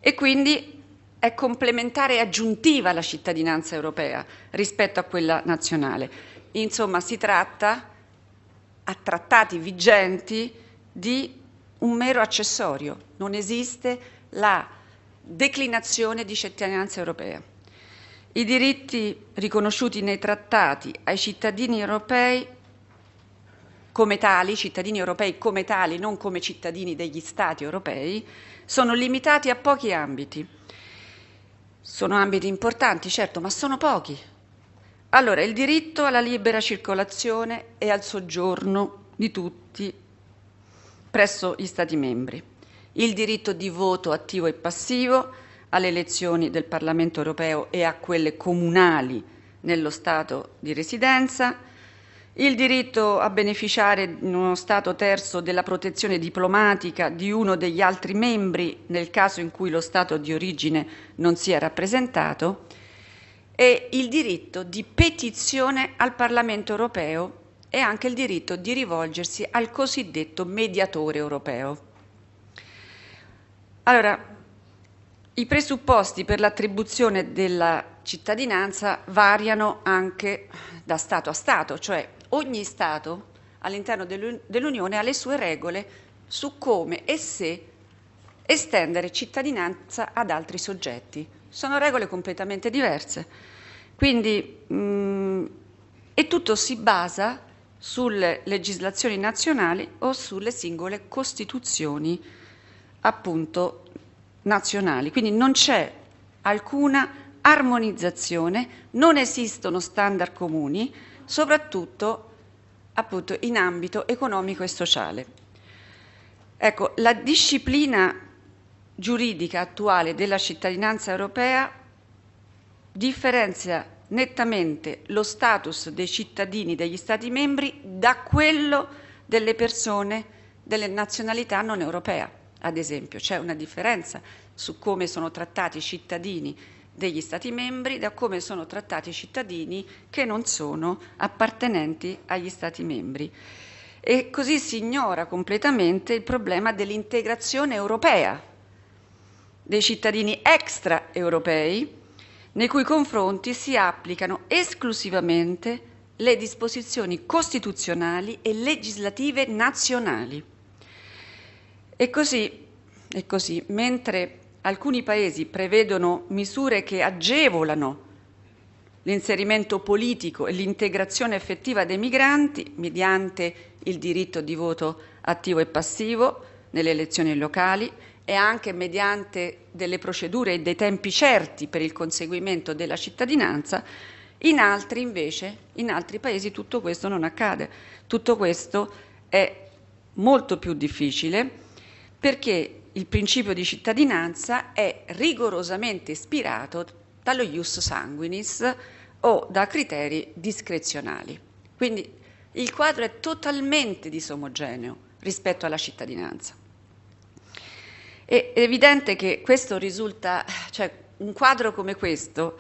e quindi è complementare e aggiuntiva la cittadinanza europea rispetto a quella nazionale. Insomma, si tratta, a trattati vigenti, di un mero accessorio, non esiste la declinazione di cittadinanza europea. I diritti riconosciuti nei trattati ai cittadini europei come tali, cittadini europei come tali, non come cittadini degli Stati europei, sono limitati a pochi ambiti. Sono ambiti importanti, certo, ma sono pochi. Allora, il diritto alla libera circolazione e al soggiorno di tutti presso gli Stati membri, il diritto di voto attivo e passivo alle elezioni del Parlamento europeo e a quelle comunali nello Stato di residenza, il diritto a beneficiare in uno Stato terzo della protezione diplomatica di uno degli altri membri nel caso in cui lo Stato di origine non sia rappresentato e il diritto di petizione al Parlamento europeo e anche il diritto di rivolgersi al cosiddetto mediatore europeo. Allora, i presupposti per l'attribuzione della cittadinanza variano anche da Stato a Stato, cioè ogni Stato all'interno dell'Unione ha le sue regole su come e se estendere cittadinanza ad altri soggetti. Sono regole completamente diverse. Quindi, mh, mm, e tutto si basa sulle legislazioni nazionali o sulle singole costituzioni appunto nazionali. Quindi non c'è alcuna armonizzazione, non esistono standard comuni, soprattutto appunto in ambito economico e sociale. Ecco, la disciplina giuridica attuale della cittadinanza europea differenzia nettamente lo status dei cittadini degli Stati membri da quello delle persone delle nazionalità non europea, ad esempio. C'è una differenza su come sono trattati i cittadini degli Stati membri da come sono trattati i cittadini che non sono appartenenti agli Stati membri. E così si ignora completamente il problema dell'integrazione europea dei cittadini extraeuropei nei cui confronti si applicano esclusivamente le disposizioni costituzionali e legislative nazionali. E così, e così mentre alcuni paesi prevedono misure che agevolano l'inserimento politico e l'integrazione effettiva dei migranti mediante il diritto di voto attivo e passivo nelle elezioni locali e anche mediante delle procedure e dei tempi certi per il conseguimento della cittadinanza, in altri invece, in altri paesi tutto questo non accade. Tutto questo è molto più difficile perché il principio di cittadinanza è rigorosamente ispirato dallo ius sanguinis o da criteri discrezionali. Quindi il quadro è totalmente disomogeneo rispetto alla cittadinanza. È evidente che questo risulta, cioè un quadro come questo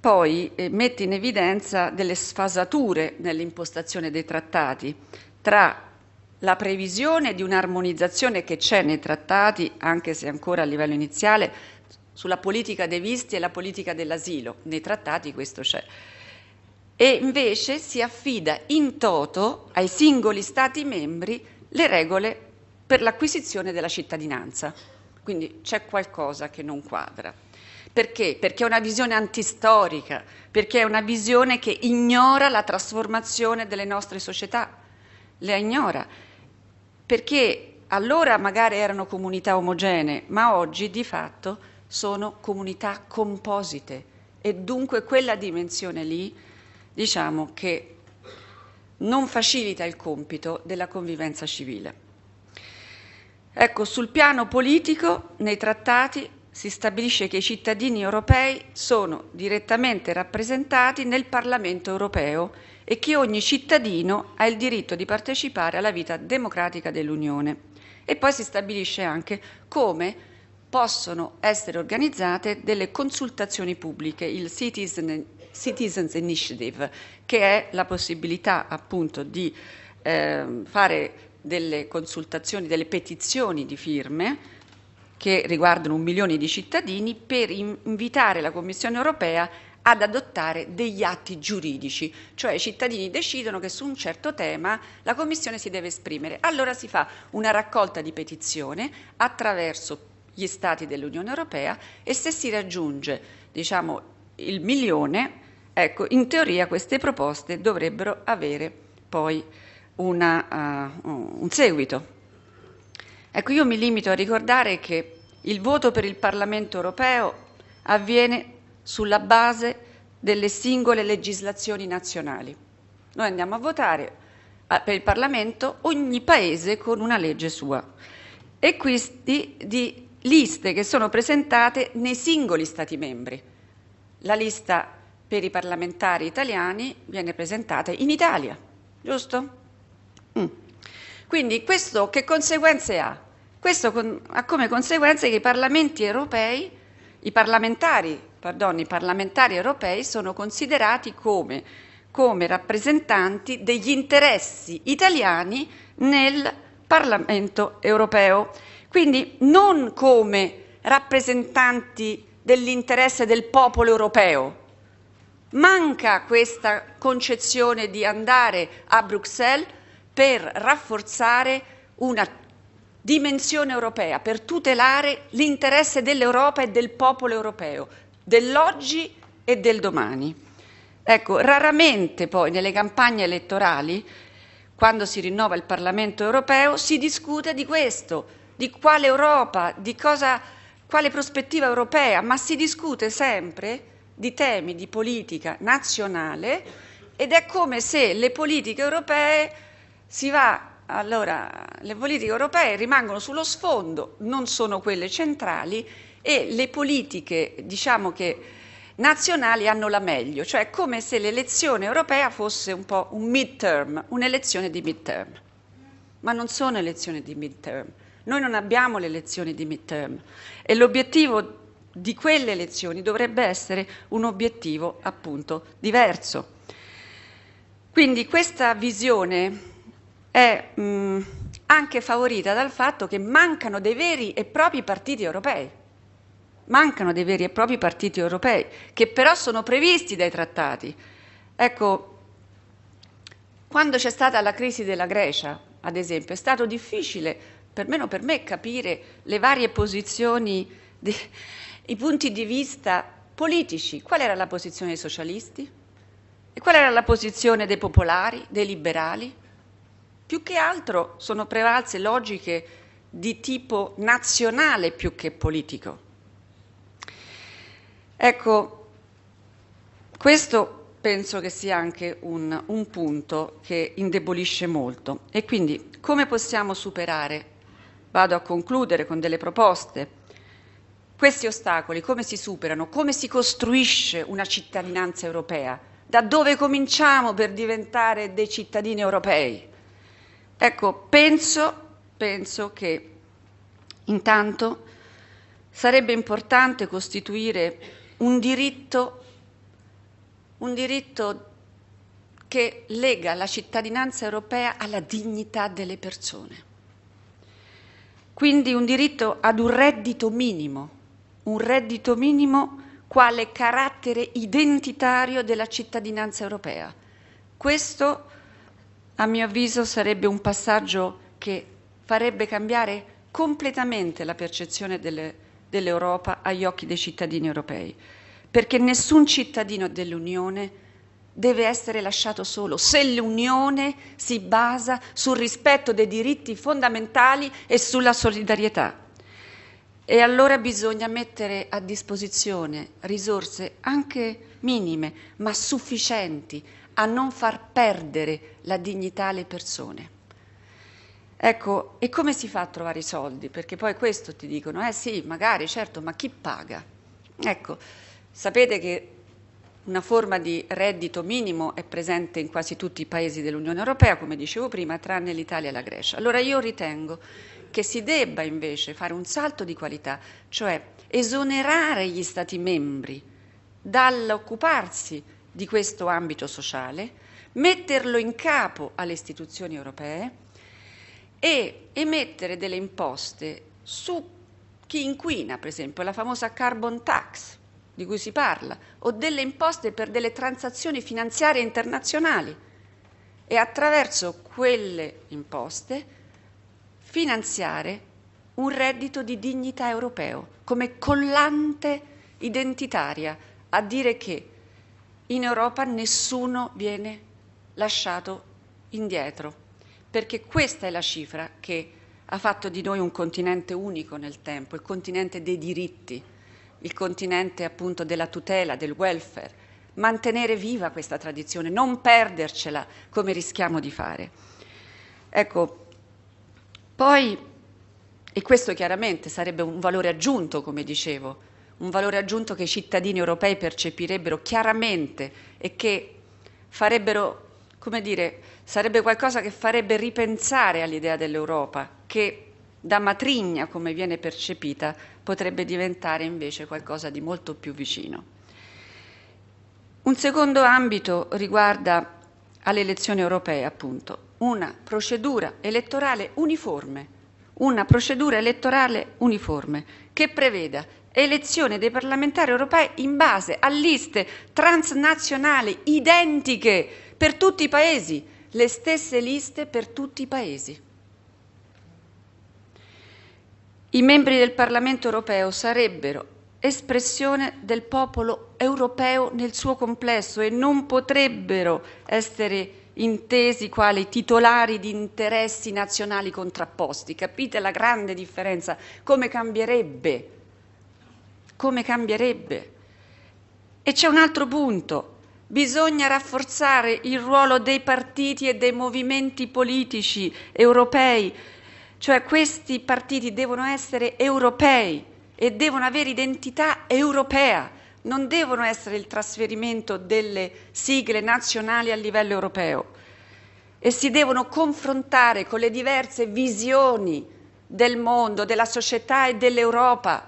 poi eh, mette in evidenza delle sfasature nell'impostazione dei trattati tra la previsione di un'armonizzazione che c'è nei trattati, anche se ancora a livello iniziale, sulla politica dei visti e la politica dell'asilo. Nei trattati questo c'è. E invece si affida in toto ai singoli Stati membri le regole per l'acquisizione della cittadinanza. Quindi c'è qualcosa che non quadra. Perché? Perché è una visione antistorica, perché è una visione che ignora la trasformazione delle nostre società la ignora, perché allora magari erano comunità omogenee, ma oggi di fatto sono comunità composite e dunque quella dimensione lì diciamo che non facilita il compito della convivenza civile. Ecco, sul piano politico, nei trattati si stabilisce che i cittadini europei sono direttamente rappresentati nel Parlamento europeo e che ogni cittadino ha il diritto di partecipare alla vita democratica dell'Unione. E poi si stabilisce anche come possono essere organizzate delle consultazioni pubbliche, il Citizen, Citizens Initiative, che è la possibilità appunto di eh, fare delle consultazioni, delle petizioni di firme che riguardano un milione di cittadini per invitare la Commissione europea ad adottare degli atti giuridici, cioè i cittadini decidono che su un certo tema la Commissione si deve esprimere. Allora si fa una raccolta di petizione attraverso gli Stati dell'Unione Europea e se si raggiunge diciamo, il milione, ecco, in teoria queste proposte dovrebbero avere poi una, uh, un seguito. Ecco, io mi limito a ricordare che il voto per il Parlamento europeo avviene sulla base delle singole legislazioni nazionali. Noi andiamo a votare per il Parlamento ogni paese con una legge sua e questi di liste che sono presentate nei singoli Stati membri. La lista per i parlamentari italiani viene presentata in Italia, giusto? Mm. Quindi questo che conseguenze ha? Questo con, ha come conseguenza che i parlamenti europei, i parlamentari pardon, i parlamentari europei sono considerati come, come rappresentanti degli interessi italiani nel Parlamento europeo, quindi non come rappresentanti dell'interesse del popolo europeo. Manca questa concezione di andare a Bruxelles per rafforzare una dimensione europea, per tutelare l'interesse dell'Europa e del popolo europeo dell'oggi e del domani. Ecco, raramente poi nelle campagne elettorali, quando si rinnova il Parlamento europeo, si discute di questo, di quale Europa, di cosa, quale prospettiva europea, ma si discute sempre di temi di politica nazionale ed è come se le politiche europee si va allora le politiche europee rimangono sullo sfondo, non sono quelle centrali e le politiche, diciamo che nazionali hanno la meglio, cioè come se l'elezione europea fosse un po' un midterm, un'elezione di midterm. Ma non sono elezioni di midterm. Noi non abbiamo le elezioni di midterm e l'obiettivo di quelle elezioni dovrebbe essere un obiettivo appunto diverso. Quindi questa visione è mh, anche favorita dal fatto che mancano dei veri e propri partiti europei mancano dei veri e propri partiti europei, che però sono previsti dai trattati. Ecco, quando c'è stata la crisi della Grecia, ad esempio, è stato difficile, perlomeno per me, capire le varie posizioni, de, i punti di vista politici. Qual era la posizione dei socialisti? E qual era la posizione dei popolari, dei liberali? Più che altro sono prevalse logiche di tipo nazionale più che politico. Ecco, questo penso che sia anche un, un punto che indebolisce molto e quindi come possiamo superare, vado a concludere con delle proposte, questi ostacoli, come si superano, come si costruisce una cittadinanza europea, da dove cominciamo per diventare dei cittadini europei. Ecco, penso, penso che intanto sarebbe importante costituire un diritto, un diritto che lega la cittadinanza europea alla dignità delle persone. Quindi un diritto ad un reddito minimo, un reddito minimo quale carattere identitario della cittadinanza europea. Questo, a mio avviso, sarebbe un passaggio che farebbe cambiare completamente la percezione delle persone dell'Europa agli occhi dei cittadini europei, perché nessun cittadino dell'Unione deve essere lasciato solo se l'Unione si basa sul rispetto dei diritti fondamentali e sulla solidarietà. E allora bisogna mettere a disposizione risorse anche minime, ma sufficienti a non far perdere la dignità alle persone. Ecco, e come si fa a trovare i soldi? Perché poi questo ti dicono, eh sì, magari, certo, ma chi paga? Ecco, sapete che una forma di reddito minimo è presente in quasi tutti i paesi dell'Unione Europea, come dicevo prima, tranne l'Italia e la Grecia. Allora io ritengo che si debba invece fare un salto di qualità, cioè esonerare gli Stati membri dall'occuparsi di questo ambito sociale, metterlo in capo alle istituzioni europee e emettere delle imposte su chi inquina, per esempio, la famosa carbon tax di cui si parla, o delle imposte per delle transazioni finanziarie internazionali e attraverso quelle imposte finanziare un reddito di dignità europeo come collante identitaria a dire che in Europa nessuno viene lasciato indietro perché questa è la cifra che ha fatto di noi un continente unico nel tempo, il continente dei diritti, il continente appunto della tutela, del welfare, mantenere viva questa tradizione, non perdercela come rischiamo di fare. Ecco, poi, e questo chiaramente sarebbe un valore aggiunto, come dicevo, un valore aggiunto che i cittadini europei percepirebbero chiaramente e che farebbero come dire, sarebbe qualcosa che farebbe ripensare all'idea dell'Europa, che da matrigna come viene percepita potrebbe diventare invece qualcosa di molto più vicino. Un secondo ambito riguarda alle elezioni europee, appunto, una procedura elettorale uniforme, una procedura elettorale uniforme che preveda elezione dei parlamentari europei in base a liste transnazionali identiche per tutti i paesi, le stesse liste per tutti i paesi. I membri del Parlamento europeo sarebbero espressione del popolo europeo nel suo complesso e non potrebbero essere intesi quali titolari di interessi nazionali contrapposti. Capite la grande differenza? Come cambierebbe? Come cambierebbe? E c'è un altro punto. Bisogna rafforzare il ruolo dei partiti e dei movimenti politici europei, cioè questi partiti devono essere europei e devono avere identità europea, non devono essere il trasferimento delle sigle nazionali a livello europeo e si devono confrontare con le diverse visioni del mondo, della società e dell'Europa,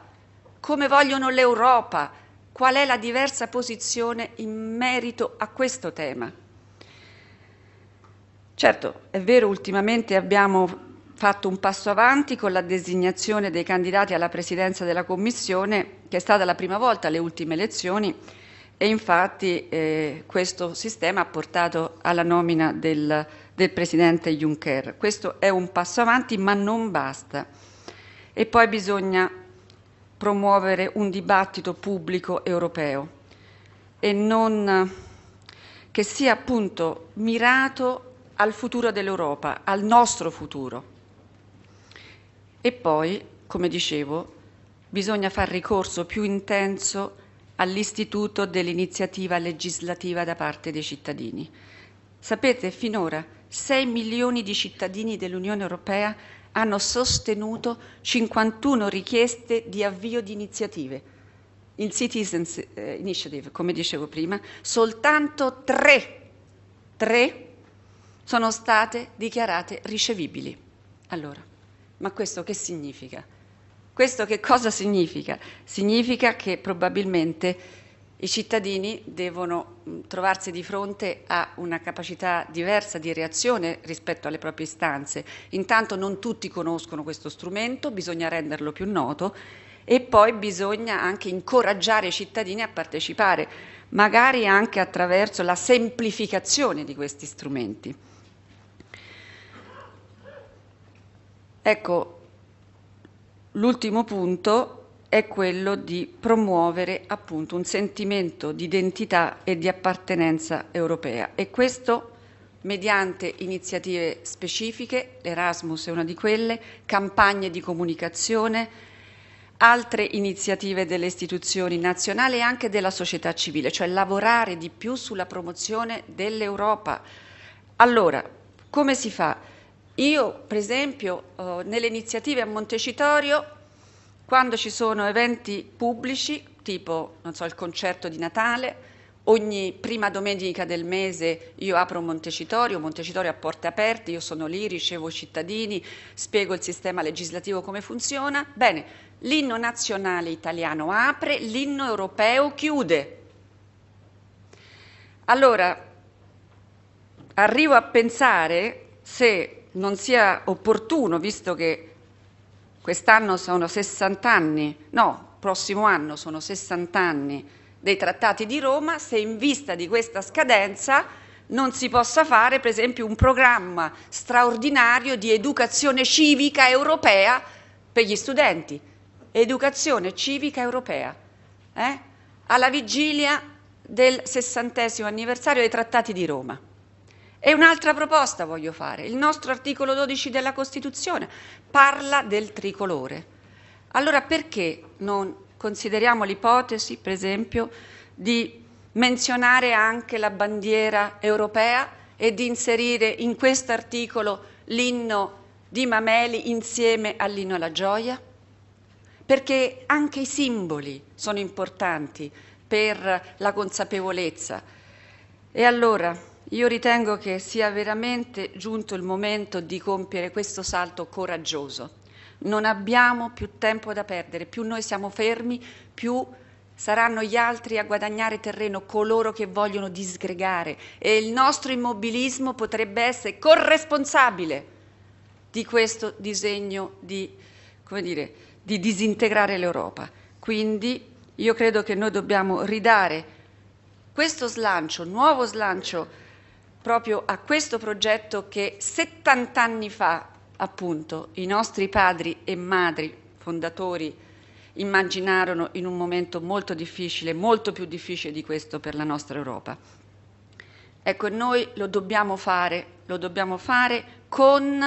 come vogliono l'Europa qual è la diversa posizione in merito a questo tema. Certo, è vero, ultimamente abbiamo fatto un passo avanti con la designazione dei candidati alla presidenza della Commissione, che è stata la prima volta alle ultime elezioni e infatti eh, questo sistema ha portato alla nomina del, del Presidente Juncker. Questo è un passo avanti ma non basta. E poi bisogna promuovere un dibattito pubblico europeo e non eh, che sia appunto mirato al futuro dell'Europa, al nostro futuro. E poi, come dicevo, bisogna far ricorso più intenso all'istituto dell'iniziativa legislativa da parte dei cittadini. Sapete, finora 6 milioni di cittadini dell'Unione Europea hanno sostenuto 51 richieste di avvio di iniziative. In Citizens eh, Initiative, come dicevo prima, soltanto tre, tre sono state dichiarate ricevibili. Allora, ma questo che significa? Questo che cosa significa? Significa che probabilmente i cittadini devono mm, trovarsi di fronte a una capacità diversa di reazione rispetto alle proprie istanze. Intanto non tutti conoscono questo strumento, bisogna renderlo più noto e poi bisogna anche incoraggiare i cittadini a partecipare, magari anche attraverso la semplificazione di questi strumenti. Ecco, l'ultimo punto è quello di promuovere appunto un sentimento di identità e di appartenenza europea e questo mediante iniziative specifiche, l'Erasmus è una di quelle, campagne di comunicazione, altre iniziative delle istituzioni nazionali e anche della società civile, cioè lavorare di più sulla promozione dell'Europa. Allora, come si fa? Io, per esempio, eh, nelle iniziative a Montecitorio quando ci sono eventi pubblici, tipo so, il concerto di Natale, ogni prima domenica del mese io apro Montecitorio, Montecitorio a porte aperte, io sono lì, ricevo i cittadini, spiego il sistema legislativo come funziona. Bene, l'inno nazionale italiano apre, l'inno europeo chiude. Allora, arrivo a pensare se non sia opportuno, visto che Quest'anno sono 60 anni, no, prossimo anno sono 60 anni dei trattati di Roma, se in vista di questa scadenza non si possa fare per esempio un programma straordinario di educazione civica europea per gli studenti. Educazione civica europea. Eh? Alla vigilia del sessantesimo anniversario dei trattati di Roma. E un'altra proposta voglio fare. Il nostro articolo 12 della Costituzione parla del tricolore. Allora perché non consideriamo l'ipotesi, per esempio, di menzionare anche la bandiera europea e di inserire in questo articolo l'inno di Mameli insieme all'inno alla gioia? Perché anche i simboli sono importanti per la consapevolezza. E allora io ritengo che sia veramente giunto il momento di compiere questo salto coraggioso. Non abbiamo più tempo da perdere, più noi siamo fermi, più saranno gli altri a guadagnare terreno, coloro che vogliono disgregare e il nostro immobilismo potrebbe essere corresponsabile di questo disegno di, dire, di disintegrare l'Europa. Quindi io credo che noi dobbiamo ridare questo slancio, nuovo slancio proprio a questo progetto che 70 anni fa, appunto, i nostri padri e madri fondatori immaginarono in un momento molto difficile, molto più difficile di questo per la nostra Europa. Ecco, noi lo dobbiamo fare, lo dobbiamo fare con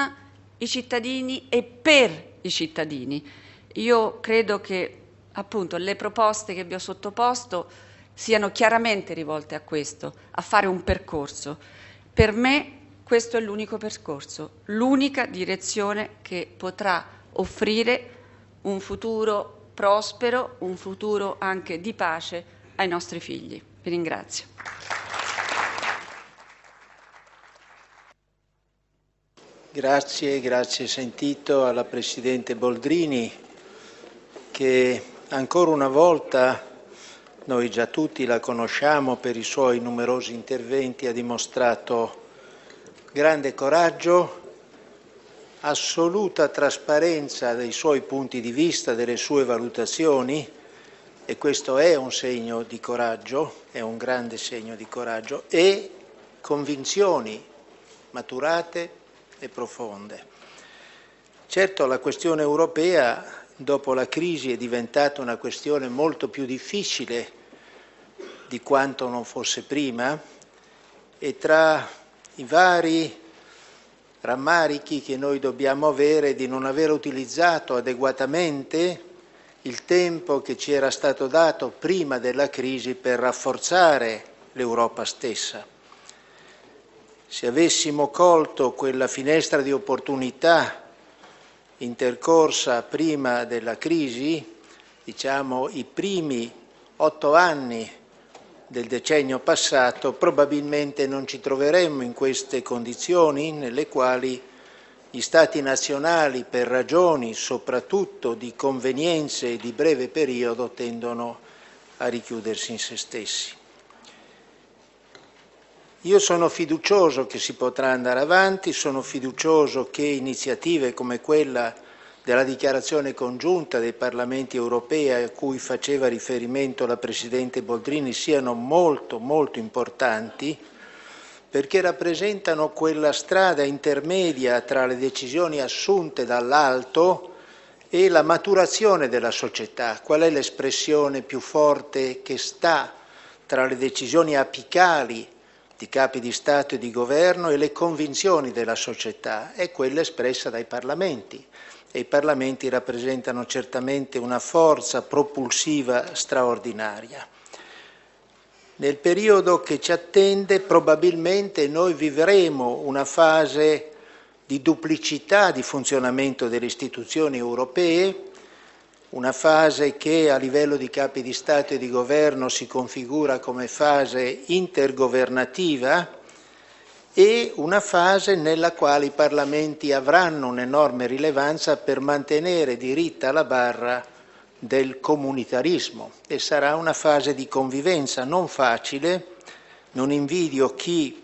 i cittadini e per i cittadini. Io credo che appunto le proposte che vi ho sottoposto siano chiaramente rivolte a questo, a fare un percorso. Per me questo è l'unico percorso, l'unica direzione che potrà offrire un futuro prospero, un futuro anche di pace ai nostri figli. Vi ringrazio. Grazie, grazie sentito alla Presidente Boldrini che ancora una volta noi già tutti la conosciamo per i suoi numerosi interventi, ha dimostrato grande coraggio, assoluta trasparenza dei suoi punti di vista, delle sue valutazioni e questo è un segno di coraggio, è un grande segno di coraggio e convinzioni maturate e profonde. Certo la questione europea dopo la crisi è diventata una questione molto più difficile di quanto non fosse prima e tra i vari rammarichi che noi dobbiamo avere di non aver utilizzato adeguatamente il tempo che ci era stato dato prima della crisi per rafforzare l'Europa stessa. Se avessimo colto quella finestra di opportunità intercorsa prima della crisi, diciamo i primi otto anni del decennio passato, probabilmente non ci troveremmo in queste condizioni nelle quali gli Stati nazionali, per ragioni soprattutto di convenienze e di breve periodo, tendono a richiudersi in se stessi. Io sono fiducioso che si potrà andare avanti, sono fiducioso che iniziative come quella della dichiarazione congiunta dei Parlamenti europei a cui faceva riferimento la Presidente Boldrini siano molto, molto importanti perché rappresentano quella strada intermedia tra le decisioni assunte dall'alto e la maturazione della società. Qual è l'espressione più forte che sta tra le decisioni apicali di capi di Stato e di governo e le convinzioni della società? È quella espressa dai parlamenti e i Parlamenti rappresentano certamente una forza propulsiva straordinaria. Nel periodo che ci attende probabilmente noi vivremo una fase di duplicità di funzionamento delle istituzioni europee, una fase che a livello di capi di Stato e di Governo si configura come fase intergovernativa e una fase nella quale i parlamenti avranno un'enorme rilevanza per mantenere diritta la barra del comunitarismo e sarà una fase di convivenza non facile, non invidio chi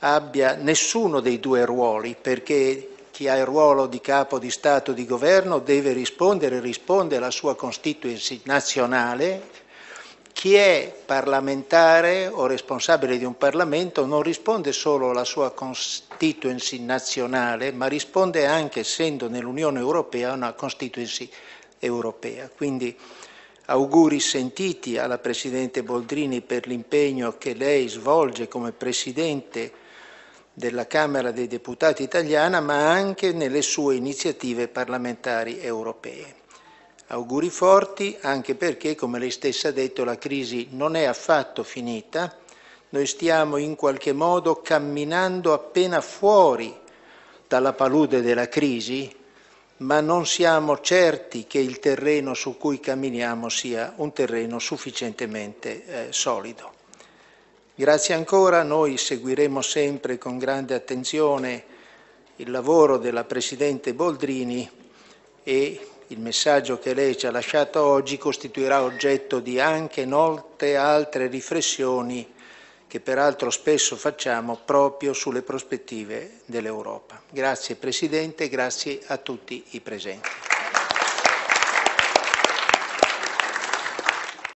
abbia nessuno dei due ruoli, perché chi ha il ruolo di capo di Stato di governo deve rispondere, risponde alla sua constituency nazionale chi è parlamentare o responsabile di un Parlamento non risponde solo alla sua constituency nazionale, ma risponde anche, essendo nell'Unione Europea, a una constituency europea. Quindi auguri sentiti alla Presidente Boldrini per l'impegno che lei svolge come Presidente della Camera dei Deputati italiana, ma anche nelle sue iniziative parlamentari europee. Auguri forti anche perché, come lei stessa ha detto, la crisi non è affatto finita, noi stiamo in qualche modo camminando appena fuori dalla palude della crisi, ma non siamo certi che il terreno su cui camminiamo sia un terreno sufficientemente eh, solido. Grazie ancora, noi seguiremo sempre con grande attenzione il lavoro della Presidente Boldrini e il messaggio che lei ci ha lasciato oggi costituirà oggetto di anche molte altre riflessioni che peraltro spesso facciamo proprio sulle prospettive dell'Europa. Grazie Presidente, grazie a tutti i presenti.